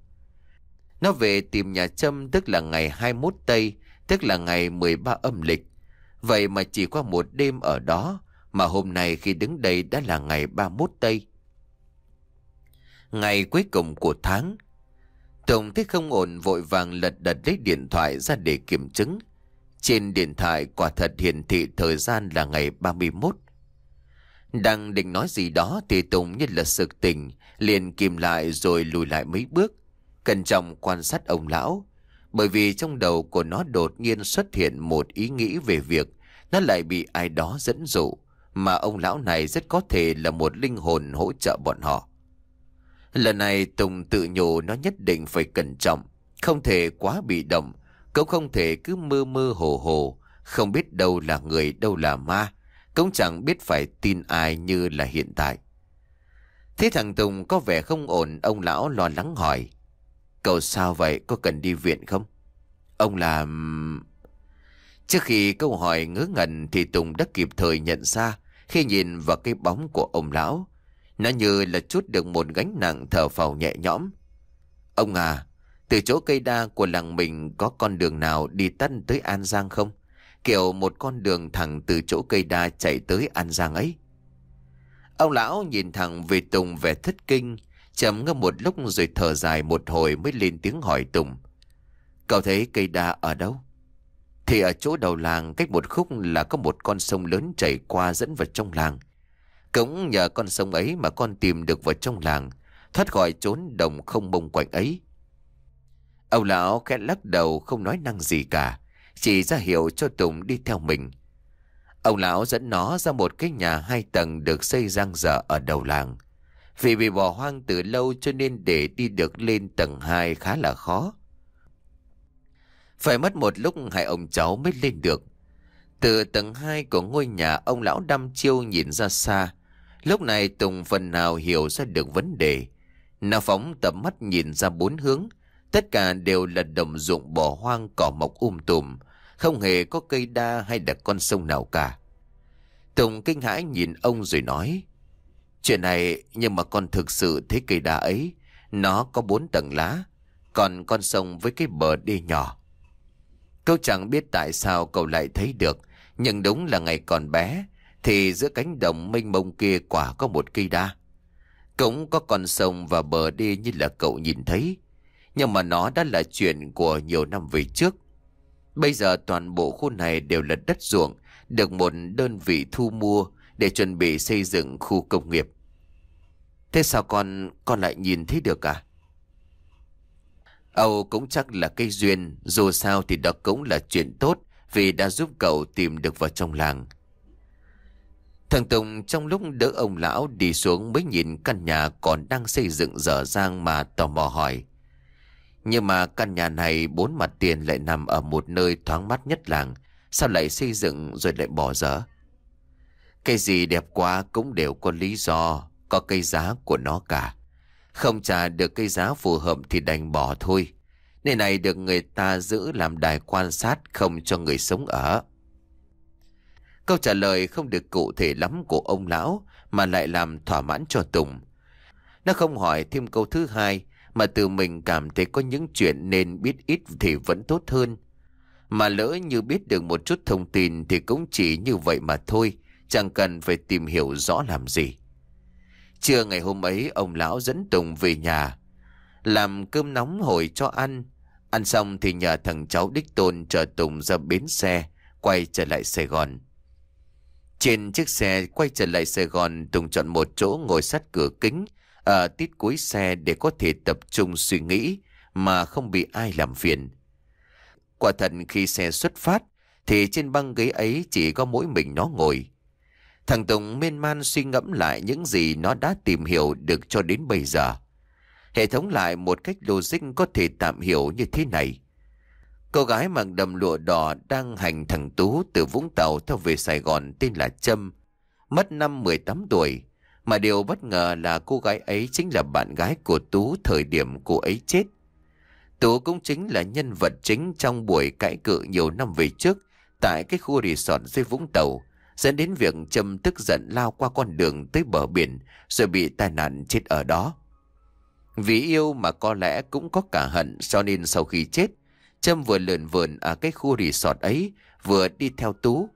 Nó về tìm nhà Trâm tức là ngày 21 Tây, tức là ngày 13 âm lịch. Vậy mà chỉ qua một đêm ở đó, mà hôm nay khi đứng đây đã là ngày 31 Tây ngày cuối cùng của tháng. Tùng thấy không ổn vội vàng lật đật lấy điện thoại ra để kiểm chứng. Trên điện thoại quả thật hiển thị thời gian là ngày 31. Đang định nói gì đó thì Tùng như là sực tỉnh, liền kìm lại rồi lùi lại mấy bước, cẩn trọng quan sát ông lão. Bởi vì trong đầu của nó đột nhiên xuất hiện một ý nghĩ về việc nó lại bị ai đó dẫn dụ, mà ông lão này rất có thể là một linh hồn hỗ trợ bọn họ. Lần này Tùng tự nhủ nó nhất định phải cẩn trọng, không thể quá bị động, cậu không thể cứ mơ mơ hồ hồ, không biết đâu là người đâu là ma, cũng chẳng biết phải tin ai như là hiện tại. Thế thằng Tùng có vẻ không ổn, ông lão lo lắng hỏi. Cậu sao vậy, có cần đi viện không? Ông làm Trước khi câu hỏi ngớ ngẩn thì Tùng đã kịp thời nhận ra khi nhìn vào cái bóng của ông lão. Nó như là chút được một gánh nặng thở phào nhẹ nhõm. Ông à, từ chỗ cây đa của làng mình có con đường nào đi tắt tới An Giang không? Kiểu một con đường thẳng từ chỗ cây đa chạy tới An Giang ấy. Ông lão nhìn thẳng về Tùng vẻ thất kinh, chậm ngâm một lúc rồi thở dài một hồi mới lên tiếng hỏi Tùng. Cậu thấy cây đa ở đâu? Thì ở chỗ đầu làng cách một khúc là có một con sông lớn chảy qua dẫn vào trong làng. Cũng nhờ con sông ấy mà con tìm được vào trong làng, thoát khỏi trốn đồng không bông quạnh ấy. Ông lão khẽ lắc đầu không nói năng gì cả, chỉ ra hiệu cho Tùng đi theo mình. Ông lão dẫn nó ra một cái nhà hai tầng được xây rang dở ở đầu làng. Vì bị bỏ hoang từ lâu cho nên để đi được lên tầng 2 khá là khó. Phải mất một lúc hai ông cháu mới lên được. Từ tầng 2 của ngôi nhà ông lão đăm chiêu nhìn ra xa, Lúc này Tùng phần nào hiểu ra được vấn đề. Nó phóng tầm mắt nhìn ra bốn hướng. Tất cả đều là đồng ruộng bỏ hoang cỏ mọc um tùm. Không hề có cây đa hay là con sông nào cả. Tùng kinh hãi nhìn ông rồi nói. Chuyện này nhưng mà con thực sự thấy cây đa ấy. Nó có bốn tầng lá. Còn con sông với cái bờ đê nhỏ. Cậu chẳng biết tại sao cậu lại thấy được. Nhưng đúng là ngày còn bé thì giữa cánh đồng mênh mông kia quả có một cây đa. Cũng có con sông và bờ đê như là cậu nhìn thấy, nhưng mà nó đã là chuyện của nhiều năm về trước. Bây giờ toàn bộ khu này đều là đất ruộng, được một đơn vị thu mua để chuẩn bị xây dựng khu công nghiệp. Thế sao con, con lại nhìn thấy được à? Âu cũng chắc là cây duyên, dù sao thì đó cũng là chuyện tốt vì đã giúp cậu tìm được vào trong làng. Thằng Tùng trong lúc đỡ ông lão đi xuống mới nhìn căn nhà còn đang xây dựng dở dang mà tò mò hỏi. Nhưng mà căn nhà này bốn mặt tiền lại nằm ở một nơi thoáng mắt nhất làng, sao lại xây dựng rồi lại bỏ dở? Cây gì đẹp quá cũng đều có lý do, có cây giá của nó cả. Không trả được cây giá phù hợp thì đành bỏ thôi. Nơi này được người ta giữ làm đài quan sát không cho người sống ở. Câu trả lời không được cụ thể lắm của ông lão mà lại làm thỏa mãn cho Tùng. Nó không hỏi thêm câu thứ hai mà từ mình cảm thấy có những chuyện nên biết ít thì vẫn tốt hơn. Mà lỡ như biết được một chút thông tin thì cũng chỉ như vậy mà thôi, chẳng cần phải tìm hiểu rõ làm gì. Trưa ngày hôm ấy ông lão dẫn Tùng về nhà, làm cơm nóng hồi cho ăn. Ăn xong thì nhờ thằng cháu Đích Tôn chờ Tùng ra bến xe, quay trở lại Sài Gòn. Trên chiếc xe quay trở lại Sài Gòn Tùng chọn một chỗ ngồi sát cửa kính Ở tít cuối xe để có thể tập trung suy nghĩ Mà không bị ai làm phiền Quả thật khi xe xuất phát Thì trên băng ghế ấy chỉ có mỗi mình nó ngồi Thằng Tùng miên man suy ngẫm lại những gì nó đã tìm hiểu được cho đến bây giờ Hệ thống lại một cách logic có thể tạm hiểu như thế này Cô gái mặc đầm lụa đỏ đang hành thằng Tú từ Vũng Tàu theo về Sài Gòn tên là Trâm. Mất năm 18 tuổi. Mà điều bất ngờ là cô gái ấy chính là bạn gái của Tú thời điểm cô ấy chết. Tú cũng chính là nhân vật chính trong buổi cãi cự nhiều năm về trước tại cái khu resort dưới Vũng Tàu dẫn đến việc Trâm tức giận lao qua con đường tới bờ biển rồi bị tai nạn chết ở đó. Vì yêu mà có lẽ cũng có cả hận cho nên sau khi chết Trâm vừa lượn vườn ở cái khu resort ấy, vừa đi theo Tú.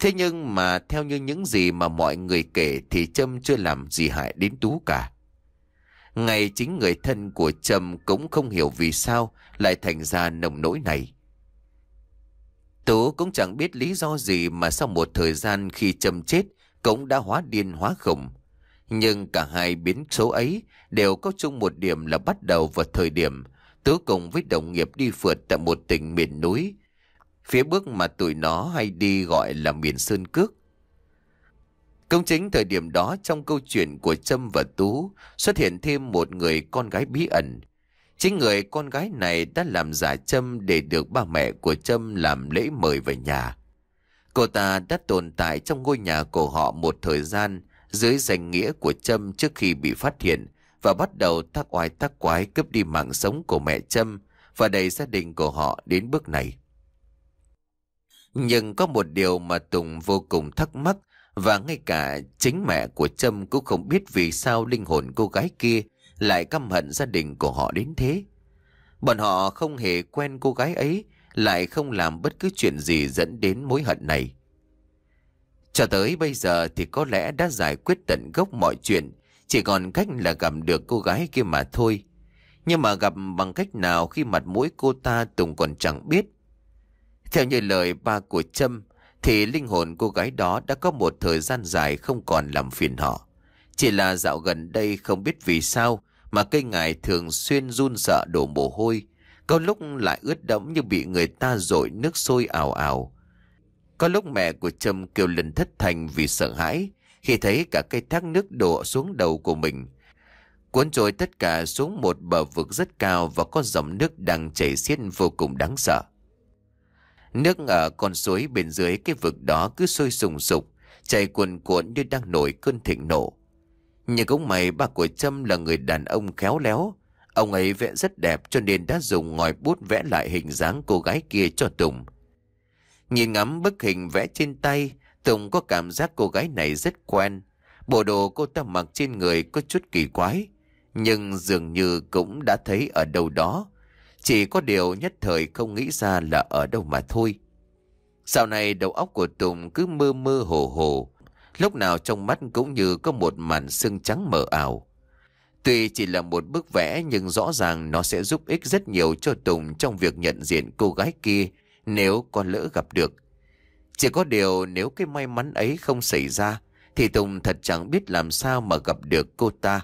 Thế nhưng mà theo như những gì mà mọi người kể thì Trâm chưa làm gì hại đến Tú cả. Ngày chính người thân của Trâm cũng không hiểu vì sao lại thành ra nồng nỗi này. Tú cũng chẳng biết lý do gì mà sau một thời gian khi Trâm chết cũng đã hóa điên hóa khủng. Nhưng cả hai biến số ấy đều có chung một điểm là bắt đầu vào thời điểm Tú cùng với đồng nghiệp đi phượt tại một tỉnh miền núi. Phía bước mà tụi nó hay đi gọi là miền Sơn Cước. Công chính thời điểm đó trong câu chuyện của Trâm và Tú xuất hiện thêm một người con gái bí ẩn. Chính người con gái này đã làm giả Trâm để được ba mẹ của Trâm làm lễ mời về nhà. Cô ta đã tồn tại trong ngôi nhà của họ một thời gian dưới danh nghĩa của Trâm trước khi bị phát hiện và bắt đầu thắc oai thắc quái cướp đi mạng sống của mẹ Trâm và đẩy gia đình của họ đến bước này. Nhưng có một điều mà Tùng vô cùng thắc mắc và ngay cả chính mẹ của Trâm cũng không biết vì sao linh hồn cô gái kia lại căm hận gia đình của họ đến thế. Bọn họ không hề quen cô gái ấy, lại không làm bất cứ chuyện gì dẫn đến mối hận này. Cho tới bây giờ thì có lẽ đã giải quyết tận gốc mọi chuyện chỉ còn cách là gặp được cô gái kia mà thôi Nhưng mà gặp bằng cách nào khi mặt mũi cô ta Tùng còn chẳng biết Theo như lời ba của Trâm Thì linh hồn cô gái đó đã có một thời gian dài không còn làm phiền họ Chỉ là dạo gần đây không biết vì sao Mà cây ngài thường xuyên run sợ đổ mồ hôi Có lúc lại ướt đẫm như bị người ta rội nước sôi ảo ảo có lúc mẹ của Trâm kêu lần thất thành vì sợ hãi khi thấy cả cây thác nước đổ xuống đầu của mình. Cuốn trôi tất cả xuống một bờ vực rất cao và có dòng nước đang chảy xiết vô cùng đáng sợ. Nước ở con suối bên dưới cái vực đó cứ sôi sùng sục, chảy cuồn cuộn như đang nổi cơn thịnh nộ. Nhưng cũng may bà của Trâm là người đàn ông khéo léo, ông ấy vẽ rất đẹp cho nên đã dùng ngòi bút vẽ lại hình dáng cô gái kia cho Tùng. Nhìn ngắm bức hình vẽ trên tay, Tùng có cảm giác cô gái này rất quen. Bộ đồ cô ta mặc trên người có chút kỳ quái. Nhưng dường như cũng đã thấy ở đâu đó. Chỉ có điều nhất thời không nghĩ ra là ở đâu mà thôi. Sau này đầu óc của Tùng cứ mơ mơ hồ hồ. Lúc nào trong mắt cũng như có một màn sương trắng mờ ảo. Tuy chỉ là một bức vẽ nhưng rõ ràng nó sẽ giúp ích rất nhiều cho Tùng trong việc nhận diện cô gái kia nếu có lỡ gặp được. Chỉ có điều nếu cái may mắn ấy không xảy ra Thì Tùng thật chẳng biết làm sao mà gặp được cô ta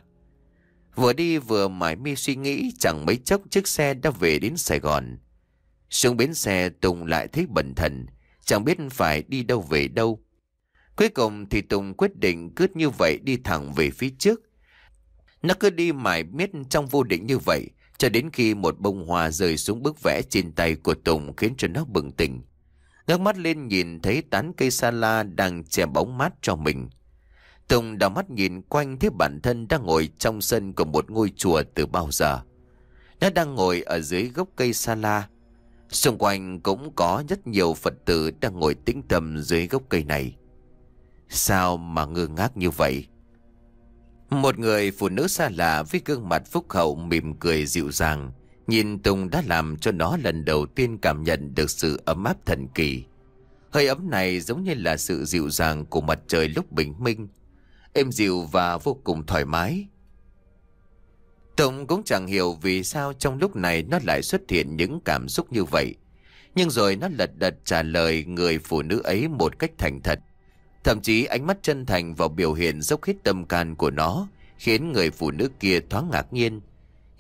Vừa đi vừa mải mi suy nghĩ Chẳng mấy chốc chiếc xe đã về đến Sài Gòn Xuống bến xe Tùng lại thấy bẩn thần Chẳng biết phải đi đâu về đâu Cuối cùng thì Tùng quyết định cứ như vậy đi thẳng về phía trước Nó cứ đi mãi miết trong vô định như vậy Cho đến khi một bông hoa rơi xuống bức vẽ trên tay của Tùng khiến cho nó bừng tỉnh Ngước mắt lên nhìn thấy tán cây sa la đang che bóng mát cho mình. Tùng đảo mắt nhìn quanh thấy bản thân đang ngồi trong sân của một ngôi chùa từ bao giờ. Nó đang ngồi ở dưới gốc cây sa la. Xung quanh cũng có rất nhiều Phật tử đang ngồi tĩnh tâm dưới gốc cây này. Sao mà ngơ ngác như vậy? Một người phụ nữ xa lạ với gương mặt phúc hậu mỉm cười dịu dàng. Nhìn Tùng đã làm cho nó lần đầu tiên cảm nhận được sự ấm áp thần kỳ. Hơi ấm này giống như là sự dịu dàng của mặt trời lúc bình minh. Êm dịu và vô cùng thoải mái. Tùng cũng chẳng hiểu vì sao trong lúc này nó lại xuất hiện những cảm xúc như vậy. Nhưng rồi nó lật đật trả lời người phụ nữ ấy một cách thành thật. Thậm chí ánh mắt chân thành vào biểu hiện dốc hết tâm can của nó khiến người phụ nữ kia thoáng ngạc nhiên.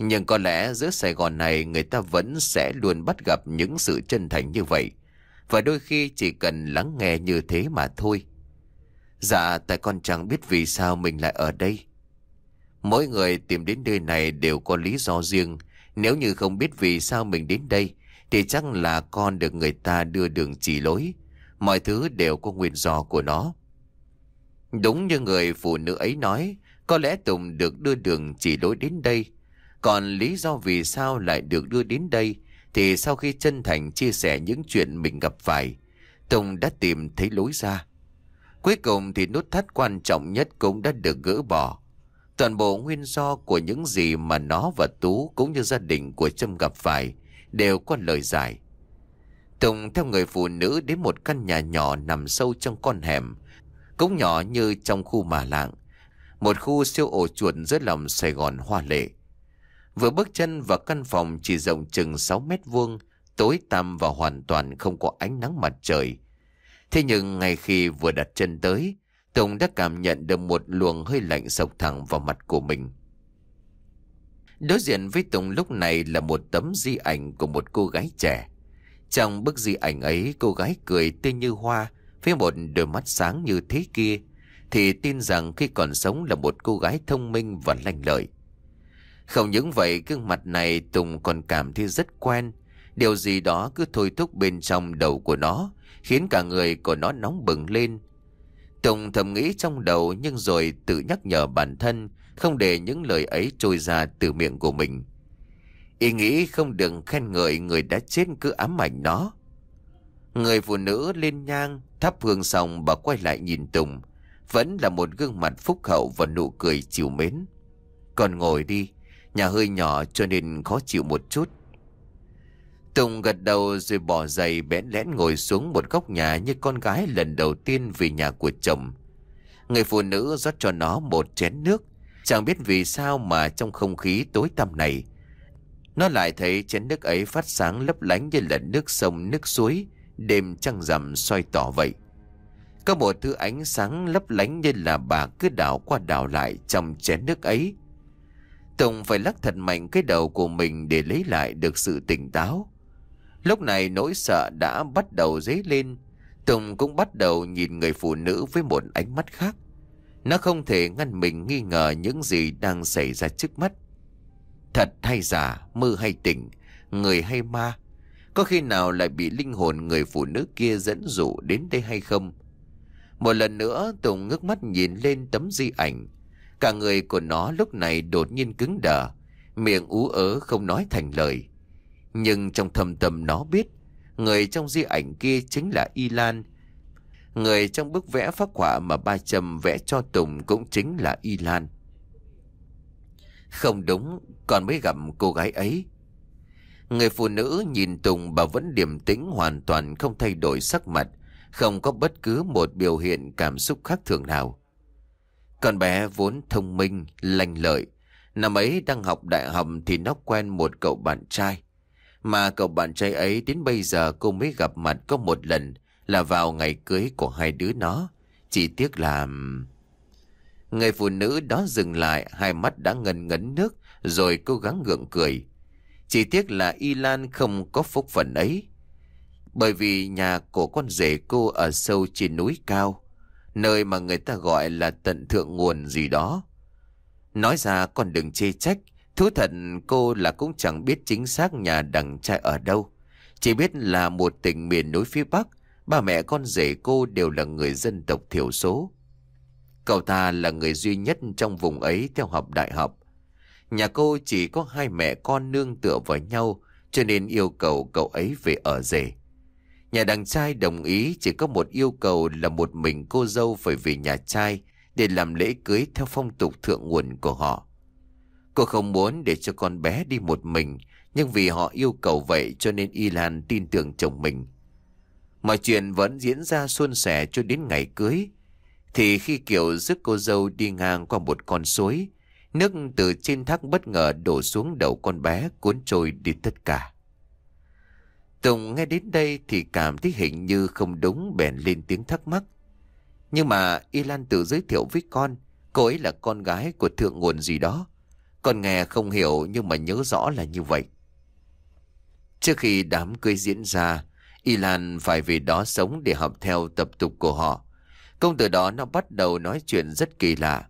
Nhưng có lẽ giữa Sài Gòn này người ta vẫn sẽ luôn bắt gặp những sự chân thành như vậy. Và đôi khi chỉ cần lắng nghe như thế mà thôi. Dạ, tại con chẳng biết vì sao mình lại ở đây. Mỗi người tìm đến nơi này đều có lý do riêng. Nếu như không biết vì sao mình đến đây, thì chắc là con được người ta đưa đường chỉ lối. Mọi thứ đều có nguyên do của nó. Đúng như người phụ nữ ấy nói, có lẽ Tùng được đưa đường chỉ lối đến đây còn lý do vì sao lại được đưa đến đây thì sau khi chân thành chia sẻ những chuyện mình gặp phải, Tùng đã tìm thấy lối ra. Cuối cùng thì nút thắt quan trọng nhất cũng đã được gỡ bỏ. Toàn bộ nguyên do của những gì mà nó và Tú cũng như gia đình của Trâm gặp phải đều có lời giải. Tùng theo người phụ nữ đến một căn nhà nhỏ nằm sâu trong con hẻm, cũng nhỏ như trong khu mà lạng, một khu siêu ổ chuột dưới lòng Sài Gòn hoa lệ. Vừa bước chân vào căn phòng chỉ rộng chừng 6 mét vuông, tối tăm và hoàn toàn không có ánh nắng mặt trời. Thế nhưng ngay khi vừa đặt chân tới, Tùng đã cảm nhận được một luồng hơi lạnh sộc thẳng vào mặt của mình. Đối diện với Tùng lúc này là một tấm di ảnh của một cô gái trẻ. Trong bức di ảnh ấy, cô gái cười tươi như hoa, với một đôi mắt sáng như thế kia, thì tin rằng khi còn sống là một cô gái thông minh và lành lợi. Không những vậy gương mặt này Tùng còn cảm thấy rất quen Điều gì đó cứ thôi thúc bên trong đầu của nó Khiến cả người của nó nóng bừng lên Tùng thầm nghĩ trong đầu Nhưng rồi tự nhắc nhở bản thân Không để những lời ấy trôi ra từ miệng của mình Ý nghĩ không đừng khen ngợi người đã chết cứ ám ảnh nó Người phụ nữ lên nhang Thắp hương xong bà quay lại nhìn Tùng Vẫn là một gương mặt phúc hậu và nụ cười chiều mến Còn ngồi đi Nhà hơi nhỏ cho nên khó chịu một chút Tùng gật đầu rồi bỏ giày bẽn lẽn ngồi xuống một góc nhà như con gái lần đầu tiên về nhà của chồng. Người phụ nữ rót cho nó một chén nước. Chẳng biết vì sao mà trong không khí tối tăm này, nó lại thấy chén nước ấy phát sáng lấp lánh như là nước sông nước suối, đêm trăng rằm soi tỏ vậy. Có một thứ ánh sáng lấp lánh như là bà cứ đảo qua đảo lại trong chén nước ấy, Tùng phải lắc thật mạnh cái đầu của mình để lấy lại được sự tỉnh táo. Lúc này nỗi sợ đã bắt đầu dấy lên. Tùng cũng bắt đầu nhìn người phụ nữ với một ánh mắt khác. Nó không thể ngăn mình nghi ngờ những gì đang xảy ra trước mắt. Thật hay giả, mơ hay tỉnh, người hay ma. Có khi nào lại bị linh hồn người phụ nữ kia dẫn dụ đến đây hay không? Một lần nữa Tùng ngước mắt nhìn lên tấm di ảnh. Cả người của nó lúc này đột nhiên cứng đờ, miệng ú ớ không nói thành lời. Nhưng trong thầm tâm nó biết, người trong di ảnh kia chính là Y Lan. Người trong bức vẽ phác họa mà ba Trầm vẽ cho Tùng cũng chính là Y Lan. Không đúng, còn mới gặp cô gái ấy. Người phụ nữ nhìn Tùng bà vẫn điềm tĩnh hoàn toàn không thay đổi sắc mặt, không có bất cứ một biểu hiện cảm xúc khác thường nào. Con bé vốn thông minh, lành lợi. Năm ấy đang học đại học thì nó quen một cậu bạn trai. Mà cậu bạn trai ấy đến bây giờ cô mới gặp mặt có một lần là vào ngày cưới của hai đứa nó. Chỉ tiếc là... Người phụ nữ đó dừng lại, hai mắt đã ngần ngấn nước rồi cố gắng gượng cười. Chỉ tiếc là Y Lan không có phúc phận ấy. Bởi vì nhà của con rể cô ở sâu trên núi cao, nơi mà người ta gọi là tận thượng nguồn gì đó. Nói ra con đừng chê trách, thú thật cô là cũng chẳng biết chính xác nhà đằng trai ở đâu. Chỉ biết là một tỉnh miền núi phía Bắc, ba mẹ con rể cô đều là người dân tộc thiểu số. Cậu ta là người duy nhất trong vùng ấy theo học đại học. Nhà cô chỉ có hai mẹ con nương tựa vào nhau, cho nên yêu cầu cậu ấy về ở rể. Nhà đàn trai đồng ý chỉ có một yêu cầu là một mình cô dâu phải về nhà trai để làm lễ cưới theo phong tục thượng nguồn của họ. Cô không muốn để cho con bé đi một mình, nhưng vì họ yêu cầu vậy cho nên Y Lan tin tưởng chồng mình. Mọi chuyện vẫn diễn ra suôn sẻ cho đến ngày cưới. Thì khi Kiều giúp cô dâu đi ngang qua một con suối, nước từ trên thác bất ngờ đổ xuống đầu con bé cuốn trôi đi tất cả. Tùng nghe đến đây thì cảm thấy hình như không đúng bèn lên tiếng thắc mắc. Nhưng mà Y Lan tự giới thiệu với con, cô ấy là con gái của thượng nguồn gì đó. Con nghe không hiểu nhưng mà nhớ rõ là như vậy. Trước khi đám cưới diễn ra, Y Lan phải về đó sống để học theo tập tục của họ. Công từ đó nó bắt đầu nói chuyện rất kỳ lạ.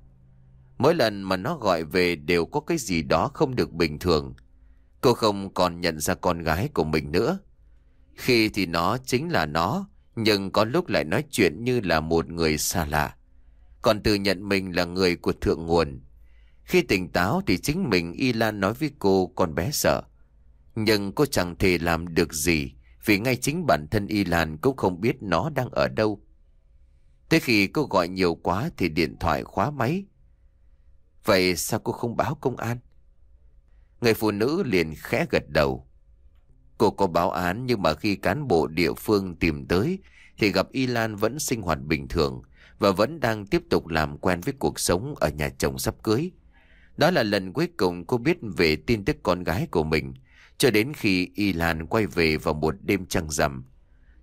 Mỗi lần mà nó gọi về đều có cái gì đó không được bình thường. Cô không còn nhận ra con gái của mình nữa. Khi thì nó chính là nó, nhưng có lúc lại nói chuyện như là một người xa lạ. Còn tự nhận mình là người của thượng nguồn. Khi tỉnh táo thì chính mình Y Lan nói với cô con bé sợ. Nhưng cô chẳng thể làm được gì vì ngay chính bản thân Y Lan cũng không biết nó đang ở đâu. Tới khi cô gọi nhiều quá thì điện thoại khóa máy. Vậy sao cô không báo công an? Người phụ nữ liền khẽ gật đầu. Cô có báo án nhưng mà khi cán bộ địa phương tìm tới thì gặp Y Lan vẫn sinh hoạt bình thường và vẫn đang tiếp tục làm quen với cuộc sống ở nhà chồng sắp cưới. Đó là lần cuối cùng cô biết về tin tức con gái của mình cho đến khi Y Lan quay về vào một đêm trăng rằm.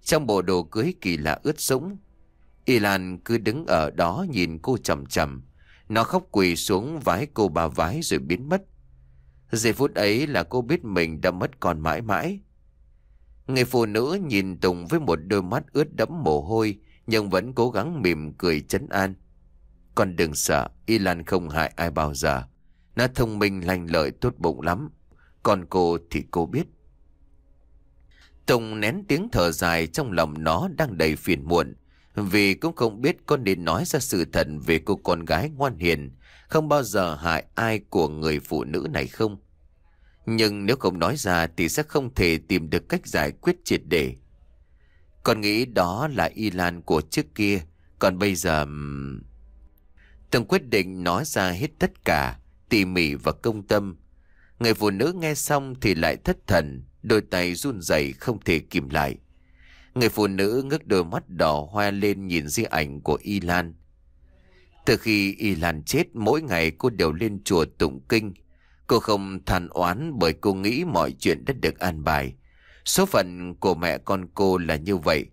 Trong bộ đồ cưới kỳ lạ ướt sũng, Y Lan cứ đứng ở đó nhìn cô chầm chầm. Nó khóc quỳ xuống vái cô bà vái rồi biến mất. Giây phút ấy là cô biết mình đã mất con mãi mãi. Người phụ nữ nhìn Tùng với một đôi mắt ướt đẫm mồ hôi nhưng vẫn cố gắng mỉm cười chấn an. Con đừng sợ, Y Lan không hại ai bao giờ. Nó thông minh lành lợi tốt bụng lắm. Còn cô thì cô biết. Tùng nén tiếng thở dài trong lòng nó đang đầy phiền muộn. Vì cũng không biết con nên nói ra sự thật về cô con gái ngoan hiền, không bao giờ hại ai của người phụ nữ này không. Nhưng nếu không nói ra thì sẽ không thể tìm được cách giải quyết triệt để. Con nghĩ đó là y lan của trước kia. Còn bây giờ... Tường quyết định nói ra hết tất cả, tỉ mỉ và công tâm. Người phụ nữ nghe xong thì lại thất thần, đôi tay run rẩy không thể kìm lại. Người phụ nữ ngước đôi mắt đỏ hoa lên nhìn di ảnh của Y Lan. Từ khi Y Lan chết, mỗi ngày cô đều lên chùa tụng kinh, Cô không than oán bởi cô nghĩ mọi chuyện đã được an bài. Số phận của mẹ con cô là như vậy,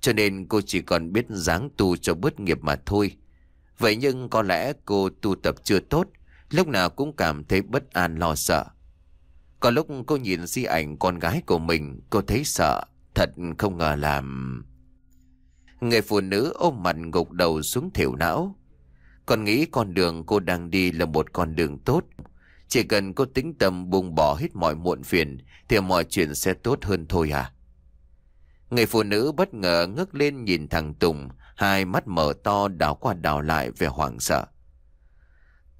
cho nên cô chỉ còn biết dáng tu cho bớt nghiệp mà thôi. Vậy nhưng có lẽ cô tu tập chưa tốt, lúc nào cũng cảm thấy bất an lo sợ. Có lúc cô nhìn di ảnh con gái của mình, cô thấy sợ, thật không ngờ làm... Người phụ nữ ôm mặt gục đầu xuống thiểu não. Còn nghĩ con đường cô đang đi là một con đường tốt, chỉ cần cô tính tâm buông bỏ hết mọi muộn phiền thì mọi chuyện sẽ tốt hơn thôi à. Người phụ nữ bất ngờ ngước lên nhìn thằng Tùng, hai mắt mở to đảo qua đảo lại về hoảng sợ.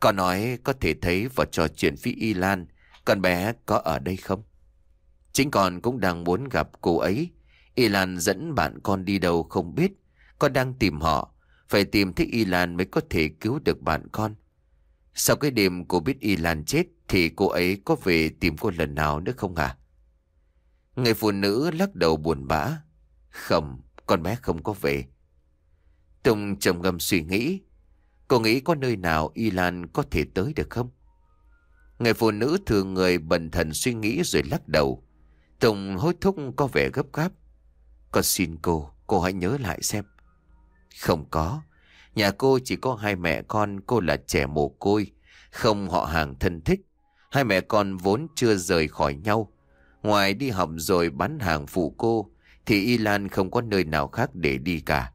con nói có thể thấy và trò chuyện với Y Lan, con bé có ở đây không? Chính con cũng đang muốn gặp cô ấy. Y Lan dẫn bạn con đi đâu không biết. Con đang tìm họ. Phải tìm thấy Y Lan mới có thể cứu được bạn con. Sau cái đêm cô biết Y Lan chết thì cô ấy có về tìm cô lần nào nữa không à? Người phụ nữ lắc đầu buồn bã. Không, con bé không có về. Tùng trầm ngâm suy nghĩ. Cô nghĩ có nơi nào Y Lan có thể tới được không? Người phụ nữ thường người bần thần suy nghĩ rồi lắc đầu. Tùng hối thúc có vẻ gấp gáp. Con xin cô, cô hãy nhớ lại xem. Không có, Nhà cô chỉ có hai mẹ con, cô là trẻ mồ côi, không họ hàng thân thích. Hai mẹ con vốn chưa rời khỏi nhau. Ngoài đi học rồi bán hàng phụ cô, thì Y Lan không có nơi nào khác để đi cả.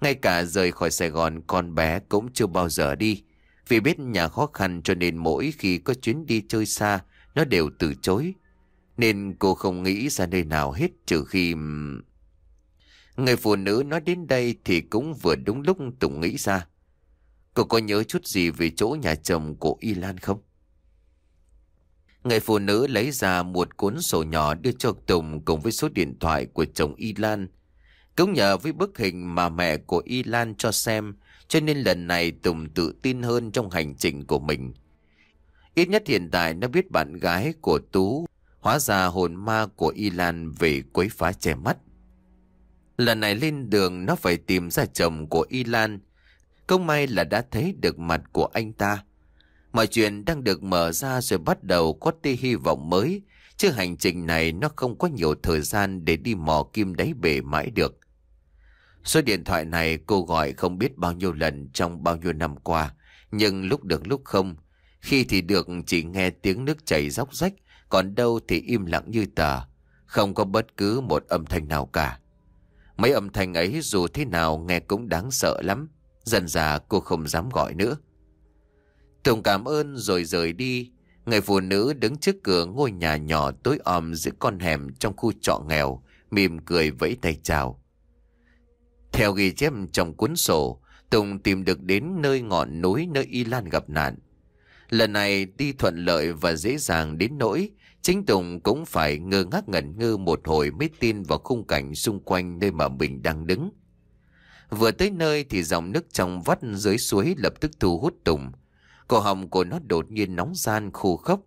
Ngay cả rời khỏi Sài Gòn, con bé cũng chưa bao giờ đi. Vì biết nhà khó khăn cho nên mỗi khi có chuyến đi chơi xa, nó đều từ chối. Nên cô không nghĩ ra nơi nào hết trừ khi... Người phụ nữ nói đến đây thì cũng vừa đúng lúc Tùng nghĩ ra. Cô có nhớ chút gì về chỗ nhà chồng của Y Lan không? Người phụ nữ lấy ra một cuốn sổ nhỏ đưa cho Tùng cùng với số điện thoại của chồng Y Lan. Cũng nhờ với bức hình mà mẹ của Y Lan cho xem, cho nên lần này Tùng tự tin hơn trong hành trình của mình. Ít nhất hiện tại nó biết bạn gái của Tú, hóa ra hồn ma của Y Lan về quấy phá che mắt. Lần này lên đường nó phải tìm ra chồng của Y Lan. Công may là đã thấy được mặt của anh ta. Mọi chuyện đang được mở ra rồi bắt đầu có tia hy vọng mới. Chứ hành trình này nó không có nhiều thời gian để đi mò kim đáy bể mãi được. Số điện thoại này cô gọi không biết bao nhiêu lần trong bao nhiêu năm qua. Nhưng lúc được lúc không. Khi thì được chỉ nghe tiếng nước chảy róc rách. Còn đâu thì im lặng như tờ. Không có bất cứ một âm thanh nào cả. Mấy âm thanh ấy dù thế nào nghe cũng đáng sợ lắm. Dần già cô không dám gọi nữa. Tùng cảm ơn rồi rời đi. Người phụ nữ đứng trước cửa ngôi nhà nhỏ tối om giữa con hẻm trong khu trọ nghèo, mỉm cười vẫy tay chào. Theo ghi chép trong cuốn sổ, Tùng tìm được đến nơi ngọn núi nơi Y Lan gặp nạn. Lần này đi thuận lợi và dễ dàng đến nỗi Chính Tùng cũng phải ngơ ngác ngẩn ngơ một hồi mới tin vào khung cảnh xung quanh nơi mà mình đang đứng. Vừa tới nơi thì dòng nước trong vắt dưới suối lập tức thu hút Tùng. Cổ hồng của nó đột nhiên nóng gian khô khốc.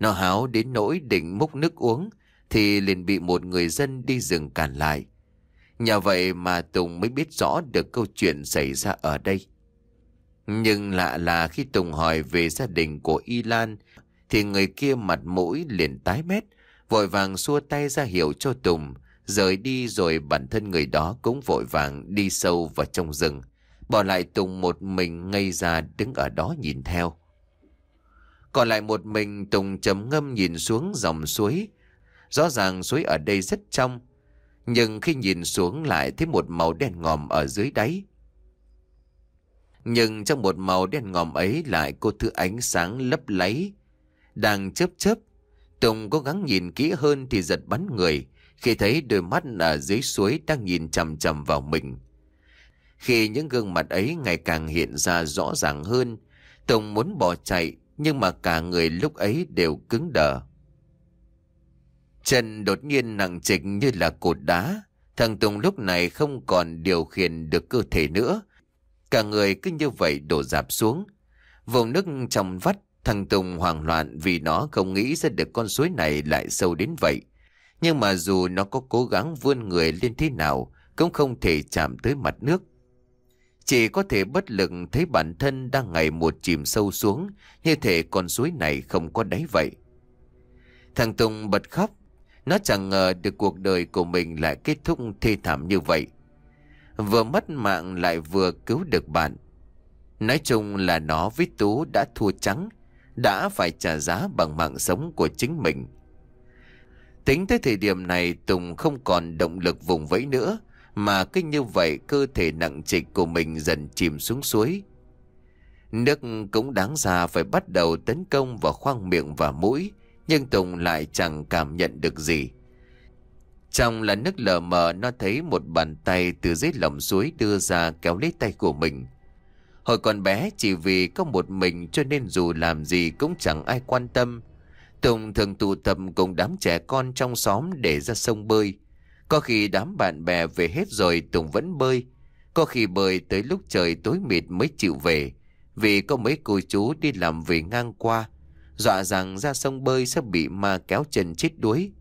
Nó háo đến nỗi định múc nước uống thì liền bị một người dân đi rừng cản lại. Nhờ vậy mà Tùng mới biết rõ được câu chuyện xảy ra ở đây. Nhưng lạ là khi Tùng hỏi về gia đình của Y Lan thì người kia mặt mũi liền tái mét, vội vàng xua tay ra hiệu cho Tùng, rời đi rồi bản thân người đó cũng vội vàng đi sâu vào trong rừng, bỏ lại Tùng một mình ngây ra đứng ở đó nhìn theo. Còn lại một mình Tùng chấm ngâm nhìn xuống dòng suối, rõ ràng suối ở đây rất trong, nhưng khi nhìn xuống lại thấy một màu đen ngòm ở dưới đáy. Nhưng trong một màu đen ngòm ấy lại có thứ ánh sáng lấp láy đang chớp chớp. Tùng cố gắng nhìn kỹ hơn thì giật bắn người khi thấy đôi mắt ở dưới suối đang nhìn chầm chầm vào mình. Khi những gương mặt ấy ngày càng hiện ra rõ ràng hơn, Tùng muốn bỏ chạy nhưng mà cả người lúc ấy đều cứng đờ. Chân đột nhiên nặng trịch như là cột đá, thằng Tùng lúc này không còn điều khiển được cơ thể nữa. Cả người cứ như vậy đổ dạp xuống. Vùng nước trong vắt Thằng Tùng hoảng loạn vì nó không nghĩ sẽ được con suối này lại sâu đến vậy. Nhưng mà dù nó có cố gắng vươn người lên thế nào, cũng không thể chạm tới mặt nước. Chỉ có thể bất lực thấy bản thân đang ngày một chìm sâu xuống, như thể con suối này không có đáy vậy. Thằng Tùng bật khóc, nó chẳng ngờ được cuộc đời của mình lại kết thúc thê thảm như vậy. Vừa mất mạng lại vừa cứu được bạn. Nói chung là nó với Tú đã thua trắng, đã phải trả giá bằng mạng sống của chính mình. Tính tới thời điểm này Tùng không còn động lực vùng vẫy nữa mà cứ như vậy cơ thể nặng trịch của mình dần chìm xuống suối. Nước cũng đáng ra phải bắt đầu tấn công vào khoang miệng và mũi nhưng Tùng lại chẳng cảm nhận được gì. Trong là nước lờ mờ nó thấy một bàn tay từ dưới lòng suối đưa ra kéo lấy tay của mình. Hồi còn bé chỉ vì có một mình cho nên dù làm gì cũng chẳng ai quan tâm. Tùng thường tụ tập cùng đám trẻ con trong xóm để ra sông bơi. Có khi đám bạn bè về hết rồi Tùng vẫn bơi. Có khi bơi tới lúc trời tối mịt mới chịu về. Vì có mấy cô chú đi làm về ngang qua. Dọa rằng ra sông bơi sẽ bị ma kéo chân chết đuối.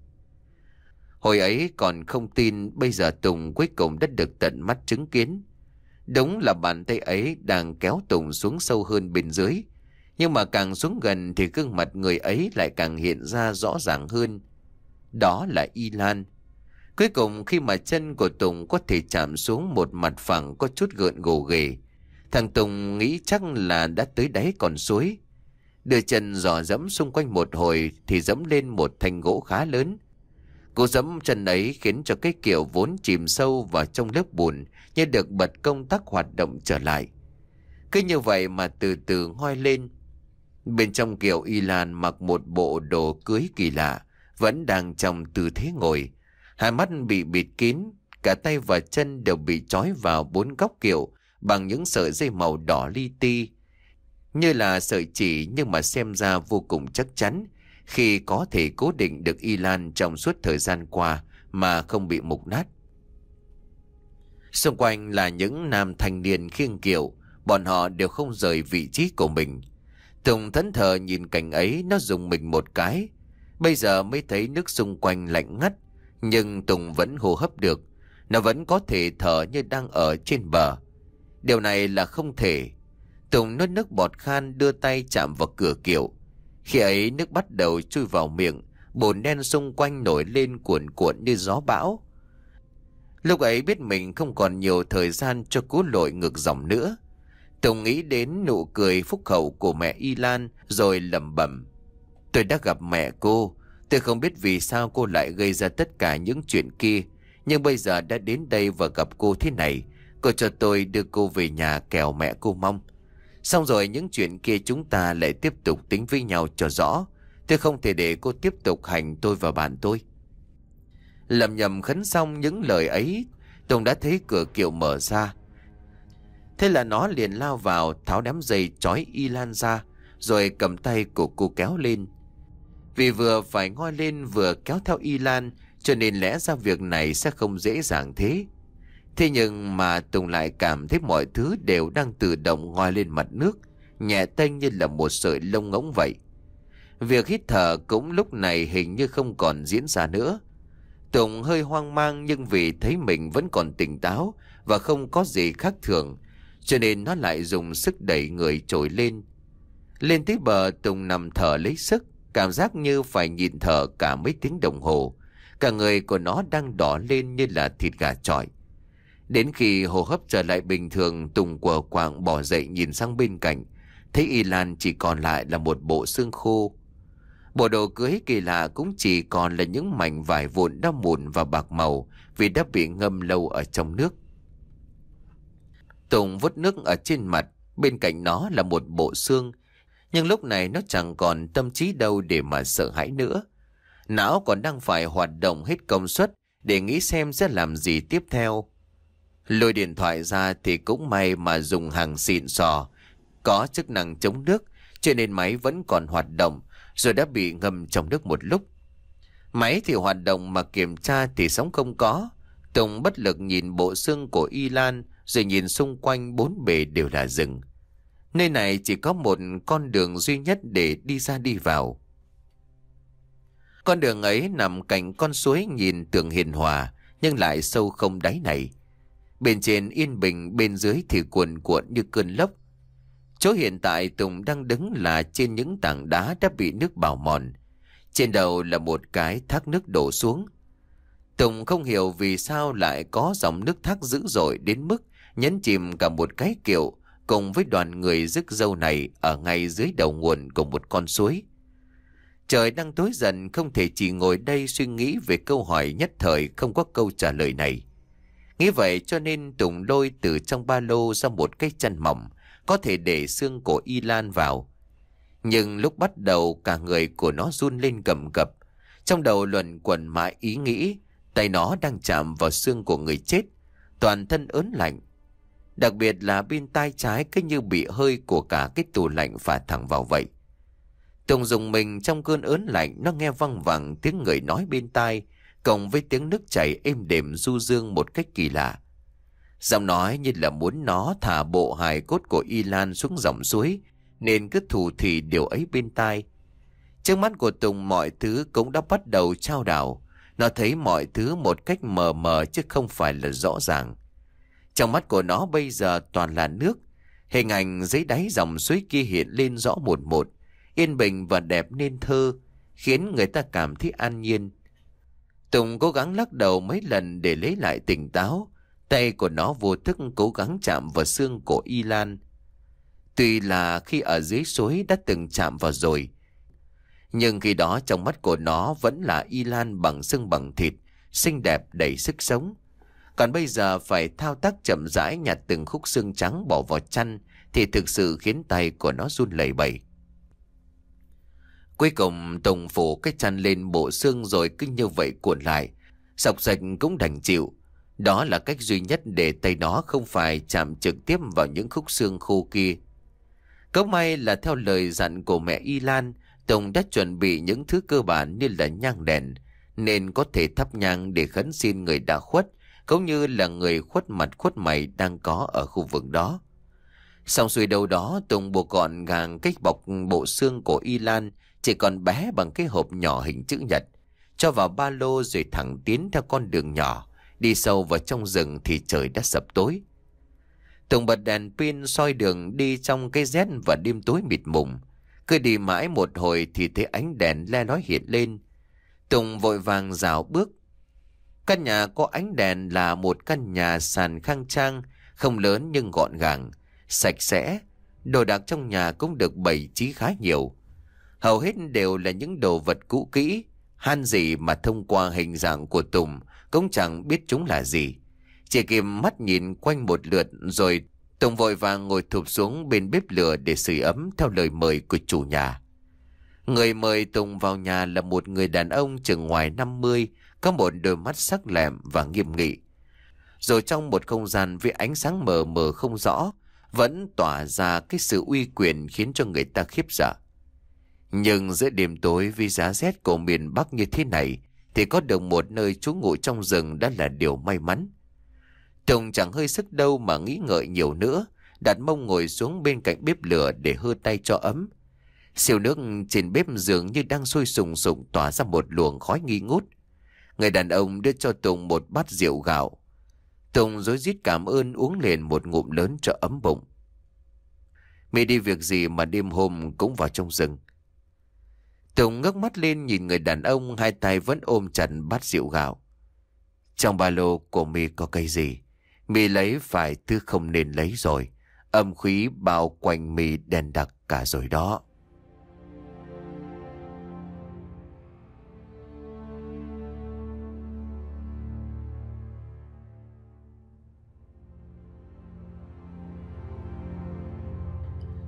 Hồi ấy còn không tin bây giờ Tùng cuối cùng đã được tận mắt chứng kiến. Đúng là bàn tay ấy đang kéo Tùng xuống sâu hơn bên dưới. Nhưng mà càng xuống gần thì gương mặt người ấy lại càng hiện ra rõ ràng hơn. Đó là Y Lan. Cuối cùng khi mà chân của Tùng có thể chạm xuống một mặt phẳng có chút gợn gồ ghề. Thằng Tùng nghĩ chắc là đã tới đáy còn suối. Đưa chân dò dẫm xung quanh một hồi thì dẫm lên một thanh gỗ khá lớn. Cú dẫm chân ấy khiến cho cái kiểu vốn chìm sâu vào trong lớp bùn như được bật công tắc hoạt động trở lại. Cứ như vậy mà từ từ ngoi lên. Bên trong kiều y lan mặc một bộ đồ cưới kỳ lạ, vẫn đang trong tư thế ngồi. Hai mắt bị bịt kín, cả tay và chân đều bị trói vào bốn góc kiệu bằng những sợi dây màu đỏ li ti. Như là sợi chỉ nhưng mà xem ra vô cùng chắc chắn khi có thể cố định được y lan trong suốt thời gian qua mà không bị mục nát. Xung quanh là những nam thanh niên khiêng kiệu, bọn họ đều không rời vị trí của mình. Tùng thẫn thờ nhìn cảnh ấy nó dùng mình một cái. Bây giờ mới thấy nước xung quanh lạnh ngắt, nhưng Tùng vẫn hô hấp được. Nó vẫn có thể thở như đang ở trên bờ. Điều này là không thể. Tùng nuốt nước bọt khan đưa tay chạm vào cửa kiệu. Khi ấy nước bắt đầu chui vào miệng, bồn đen xung quanh nổi lên cuộn cuộn như gió bão. Lúc ấy biết mình không còn nhiều thời gian cho cú lội ngược dòng nữa. Tùng nghĩ đến nụ cười phúc hậu của mẹ Y Lan rồi lẩm bẩm. Tôi đã gặp mẹ cô, tôi không biết vì sao cô lại gây ra tất cả những chuyện kia. Nhưng bây giờ đã đến đây và gặp cô thế này, cô cho tôi đưa cô về nhà kèo mẹ cô mong. Xong rồi những chuyện kia chúng ta lại tiếp tục tính với nhau cho rõ. Tôi không thể để cô tiếp tục hành tôi và bạn tôi. Lầm nhầm khấn xong những lời ấy, Tùng đã thấy cửa kiệu mở ra. Thế là nó liền lao vào, tháo đám dây trói y lan ra, rồi cầm tay của cô kéo lên. Vì vừa phải ngoi lên vừa kéo theo y lan, cho nên lẽ ra việc này sẽ không dễ dàng thế. Thế nhưng mà Tùng lại cảm thấy mọi thứ đều đang tự động ngoi lên mặt nước, nhẹ tênh như là một sợi lông ngỗng vậy. Việc hít thở cũng lúc này hình như không còn diễn ra nữa, Tùng hơi hoang mang nhưng vì thấy mình vẫn còn tỉnh táo và không có gì khác thường, cho nên nó lại dùng sức đẩy người trồi lên. Lên tới bờ Tùng nằm thở lấy sức, cảm giác như phải nhìn thở cả mấy tiếng đồng hồ. Cả người của nó đang đỏ lên như là thịt gà trọi. Đến khi hô hấp trở lại bình thường, Tùng quờ quạng bỏ dậy nhìn sang bên cạnh. Thấy Y Lan chỉ còn lại là một bộ xương khô Bộ đồ cưới kỳ lạ cũng chỉ còn là những mảnh vải vụn đã mụn và bạc màu vì đã bị ngâm lâu ở trong nước. Tùng vứt nước ở trên mặt, bên cạnh nó là một bộ xương. Nhưng lúc này nó chẳng còn tâm trí đâu để mà sợ hãi nữa. Não còn đang phải hoạt động hết công suất để nghĩ xem sẽ làm gì tiếp theo. Lôi điện thoại ra thì cũng may mà dùng hàng xịn sò, có chức năng chống nước, cho nên máy vẫn còn hoạt động rồi đã bị ngâm trong nước một lúc. Máy thì hoạt động mà kiểm tra thì sóng không có. Tùng bất lực nhìn bộ xương của Y Lan rồi nhìn xung quanh bốn bề đều là rừng. Nơi này chỉ có một con đường duy nhất để đi ra đi vào. Con đường ấy nằm cạnh con suối nhìn tưởng hiền hòa nhưng lại sâu không đáy này. Bên trên yên bình bên dưới thì cuồn cuộn như cơn lốc Chỗ hiện tại Tùng đang đứng là trên những tảng đá đã bị nước bào mòn. Trên đầu là một cái thác nước đổ xuống. Tùng không hiểu vì sao lại có dòng nước thác dữ dội đến mức nhấn chìm cả một cái kiệu cùng với đoàn người rước dâu này ở ngay dưới đầu nguồn của một con suối. Trời đang tối dần không thể chỉ ngồi đây suy nghĩ về câu hỏi nhất thời không có câu trả lời này. Nghĩ vậy cho nên Tùng lôi từ trong ba lô ra một cái chăn mỏng có thể để xương cổ y lan vào. Nhưng lúc bắt đầu cả người của nó run lên cầm cập. Trong đầu luẩn quẩn mãi ý nghĩ, tay nó đang chạm vào xương của người chết, toàn thân ớn lạnh. Đặc biệt là bên tay trái cứ như bị hơi của cả cái tủ lạnh phả thẳng vào vậy. Tùng dùng mình trong cơn ớn lạnh nó nghe văng vẳng tiếng người nói bên tai, cộng với tiếng nước chảy êm đềm du dương một cách kỳ lạ. Giọng nói như là muốn nó thả bộ hài cốt của Y Lan xuống dòng suối, nên cứ thủ thì điều ấy bên tai. Trước mắt của Tùng mọi thứ cũng đã bắt đầu trao đảo. Nó thấy mọi thứ một cách mờ mờ chứ không phải là rõ ràng. Trong mắt của nó bây giờ toàn là nước. Hình ảnh dưới đáy dòng suối kia hiện lên rõ một một. Yên bình và đẹp nên thơ, khiến người ta cảm thấy an nhiên. Tùng cố gắng lắc đầu mấy lần để lấy lại tỉnh táo. Tay của nó vô thức cố gắng chạm vào xương cổ Y Lan. Tuy là khi ở dưới suối đã từng chạm vào rồi, nhưng khi đó trong mắt của nó vẫn là Y Lan bằng xương bằng thịt, xinh đẹp đầy sức sống. Còn bây giờ phải thao tác chậm rãi nhặt từng khúc xương trắng bỏ vào chăn thì thực sự khiến tay của nó run lẩy bẩy. Cuối cùng Tùng phủ cái chăn lên bộ xương rồi cứ như vậy cuộn lại. Sọc sạch cũng đành chịu. Đó là cách duy nhất để tay nó không phải chạm trực tiếp vào những khúc xương khô kia. Có may là theo lời dặn của mẹ Y Lan, Tùng đã chuẩn bị những thứ cơ bản như là nhang đèn, nên có thể thắp nhang để khấn xin người đã khuất, cũng như là người khuất mặt khuất mày đang có ở khu vực đó. Xong xuôi đầu đó, Tùng buộc gọn gàng cách bọc bộ xương của Y Lan chỉ còn bé bằng cái hộp nhỏ hình chữ nhật, cho vào ba lô rồi thẳng tiến theo con đường nhỏ. Đi sâu vào trong rừng thì trời đã sập tối. Tùng bật đèn pin soi đường đi trong cái rét và đêm tối mịt mùng. Cứ đi mãi một hồi thì thấy ánh đèn le lói hiện lên. Tùng vội vàng rào bước. Căn nhà có ánh đèn là một căn nhà sàn khang trang, không lớn nhưng gọn gàng, sạch sẽ. Đồ đạc trong nhà cũng được bày trí khá nhiều. Hầu hết đều là những đồ vật cũ kỹ, han gì mà thông qua hình dạng của Tùng cũng chẳng biết chúng là gì. Chỉ kịp mắt nhìn quanh một lượt rồi Tùng vội vàng ngồi thụp xuống bên bếp lửa để sưởi ấm theo lời mời của chủ nhà. Người mời Tùng vào nhà là một người đàn ông chừng ngoài 50, có một đôi mắt sắc lẹm và nghiêm nghị. Rồi trong một không gian với ánh sáng mờ mờ không rõ, vẫn tỏa ra cái sự uy quyền khiến cho người ta khiếp sợ. Nhưng giữa đêm tối vì giá rét của miền Bắc như thế này, thì có được một nơi trú ngụ trong rừng đã là điều may mắn. Tùng chẳng hơi sức đâu mà nghĩ ngợi nhiều nữa, đặt mông ngồi xuống bên cạnh bếp lửa để hơ tay cho ấm. Siêu nước trên bếp dường như đang sôi sùng sùng tỏa ra một luồng khói nghi ngút. Người đàn ông đưa cho Tùng một bát rượu gạo. Tùng rối rít cảm ơn uống liền một ngụm lớn cho ấm bụng. Mày đi việc gì mà đêm hôm cũng vào trong rừng. Tùng ngước mắt lên nhìn người đàn ông hai tay vẫn ôm chặt bát rượu gạo. Trong ba lô của mi có cây gì? mi lấy phải thứ không nên lấy rồi. Âm khí bao quanh mi đen đặc cả rồi đó.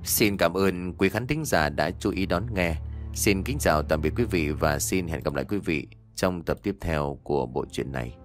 Xin cảm ơn quý khán thính giả đã chú ý đón nghe. Xin kính chào tạm biệt quý vị và xin hẹn gặp lại quý vị trong tập tiếp theo của bộ truyện này.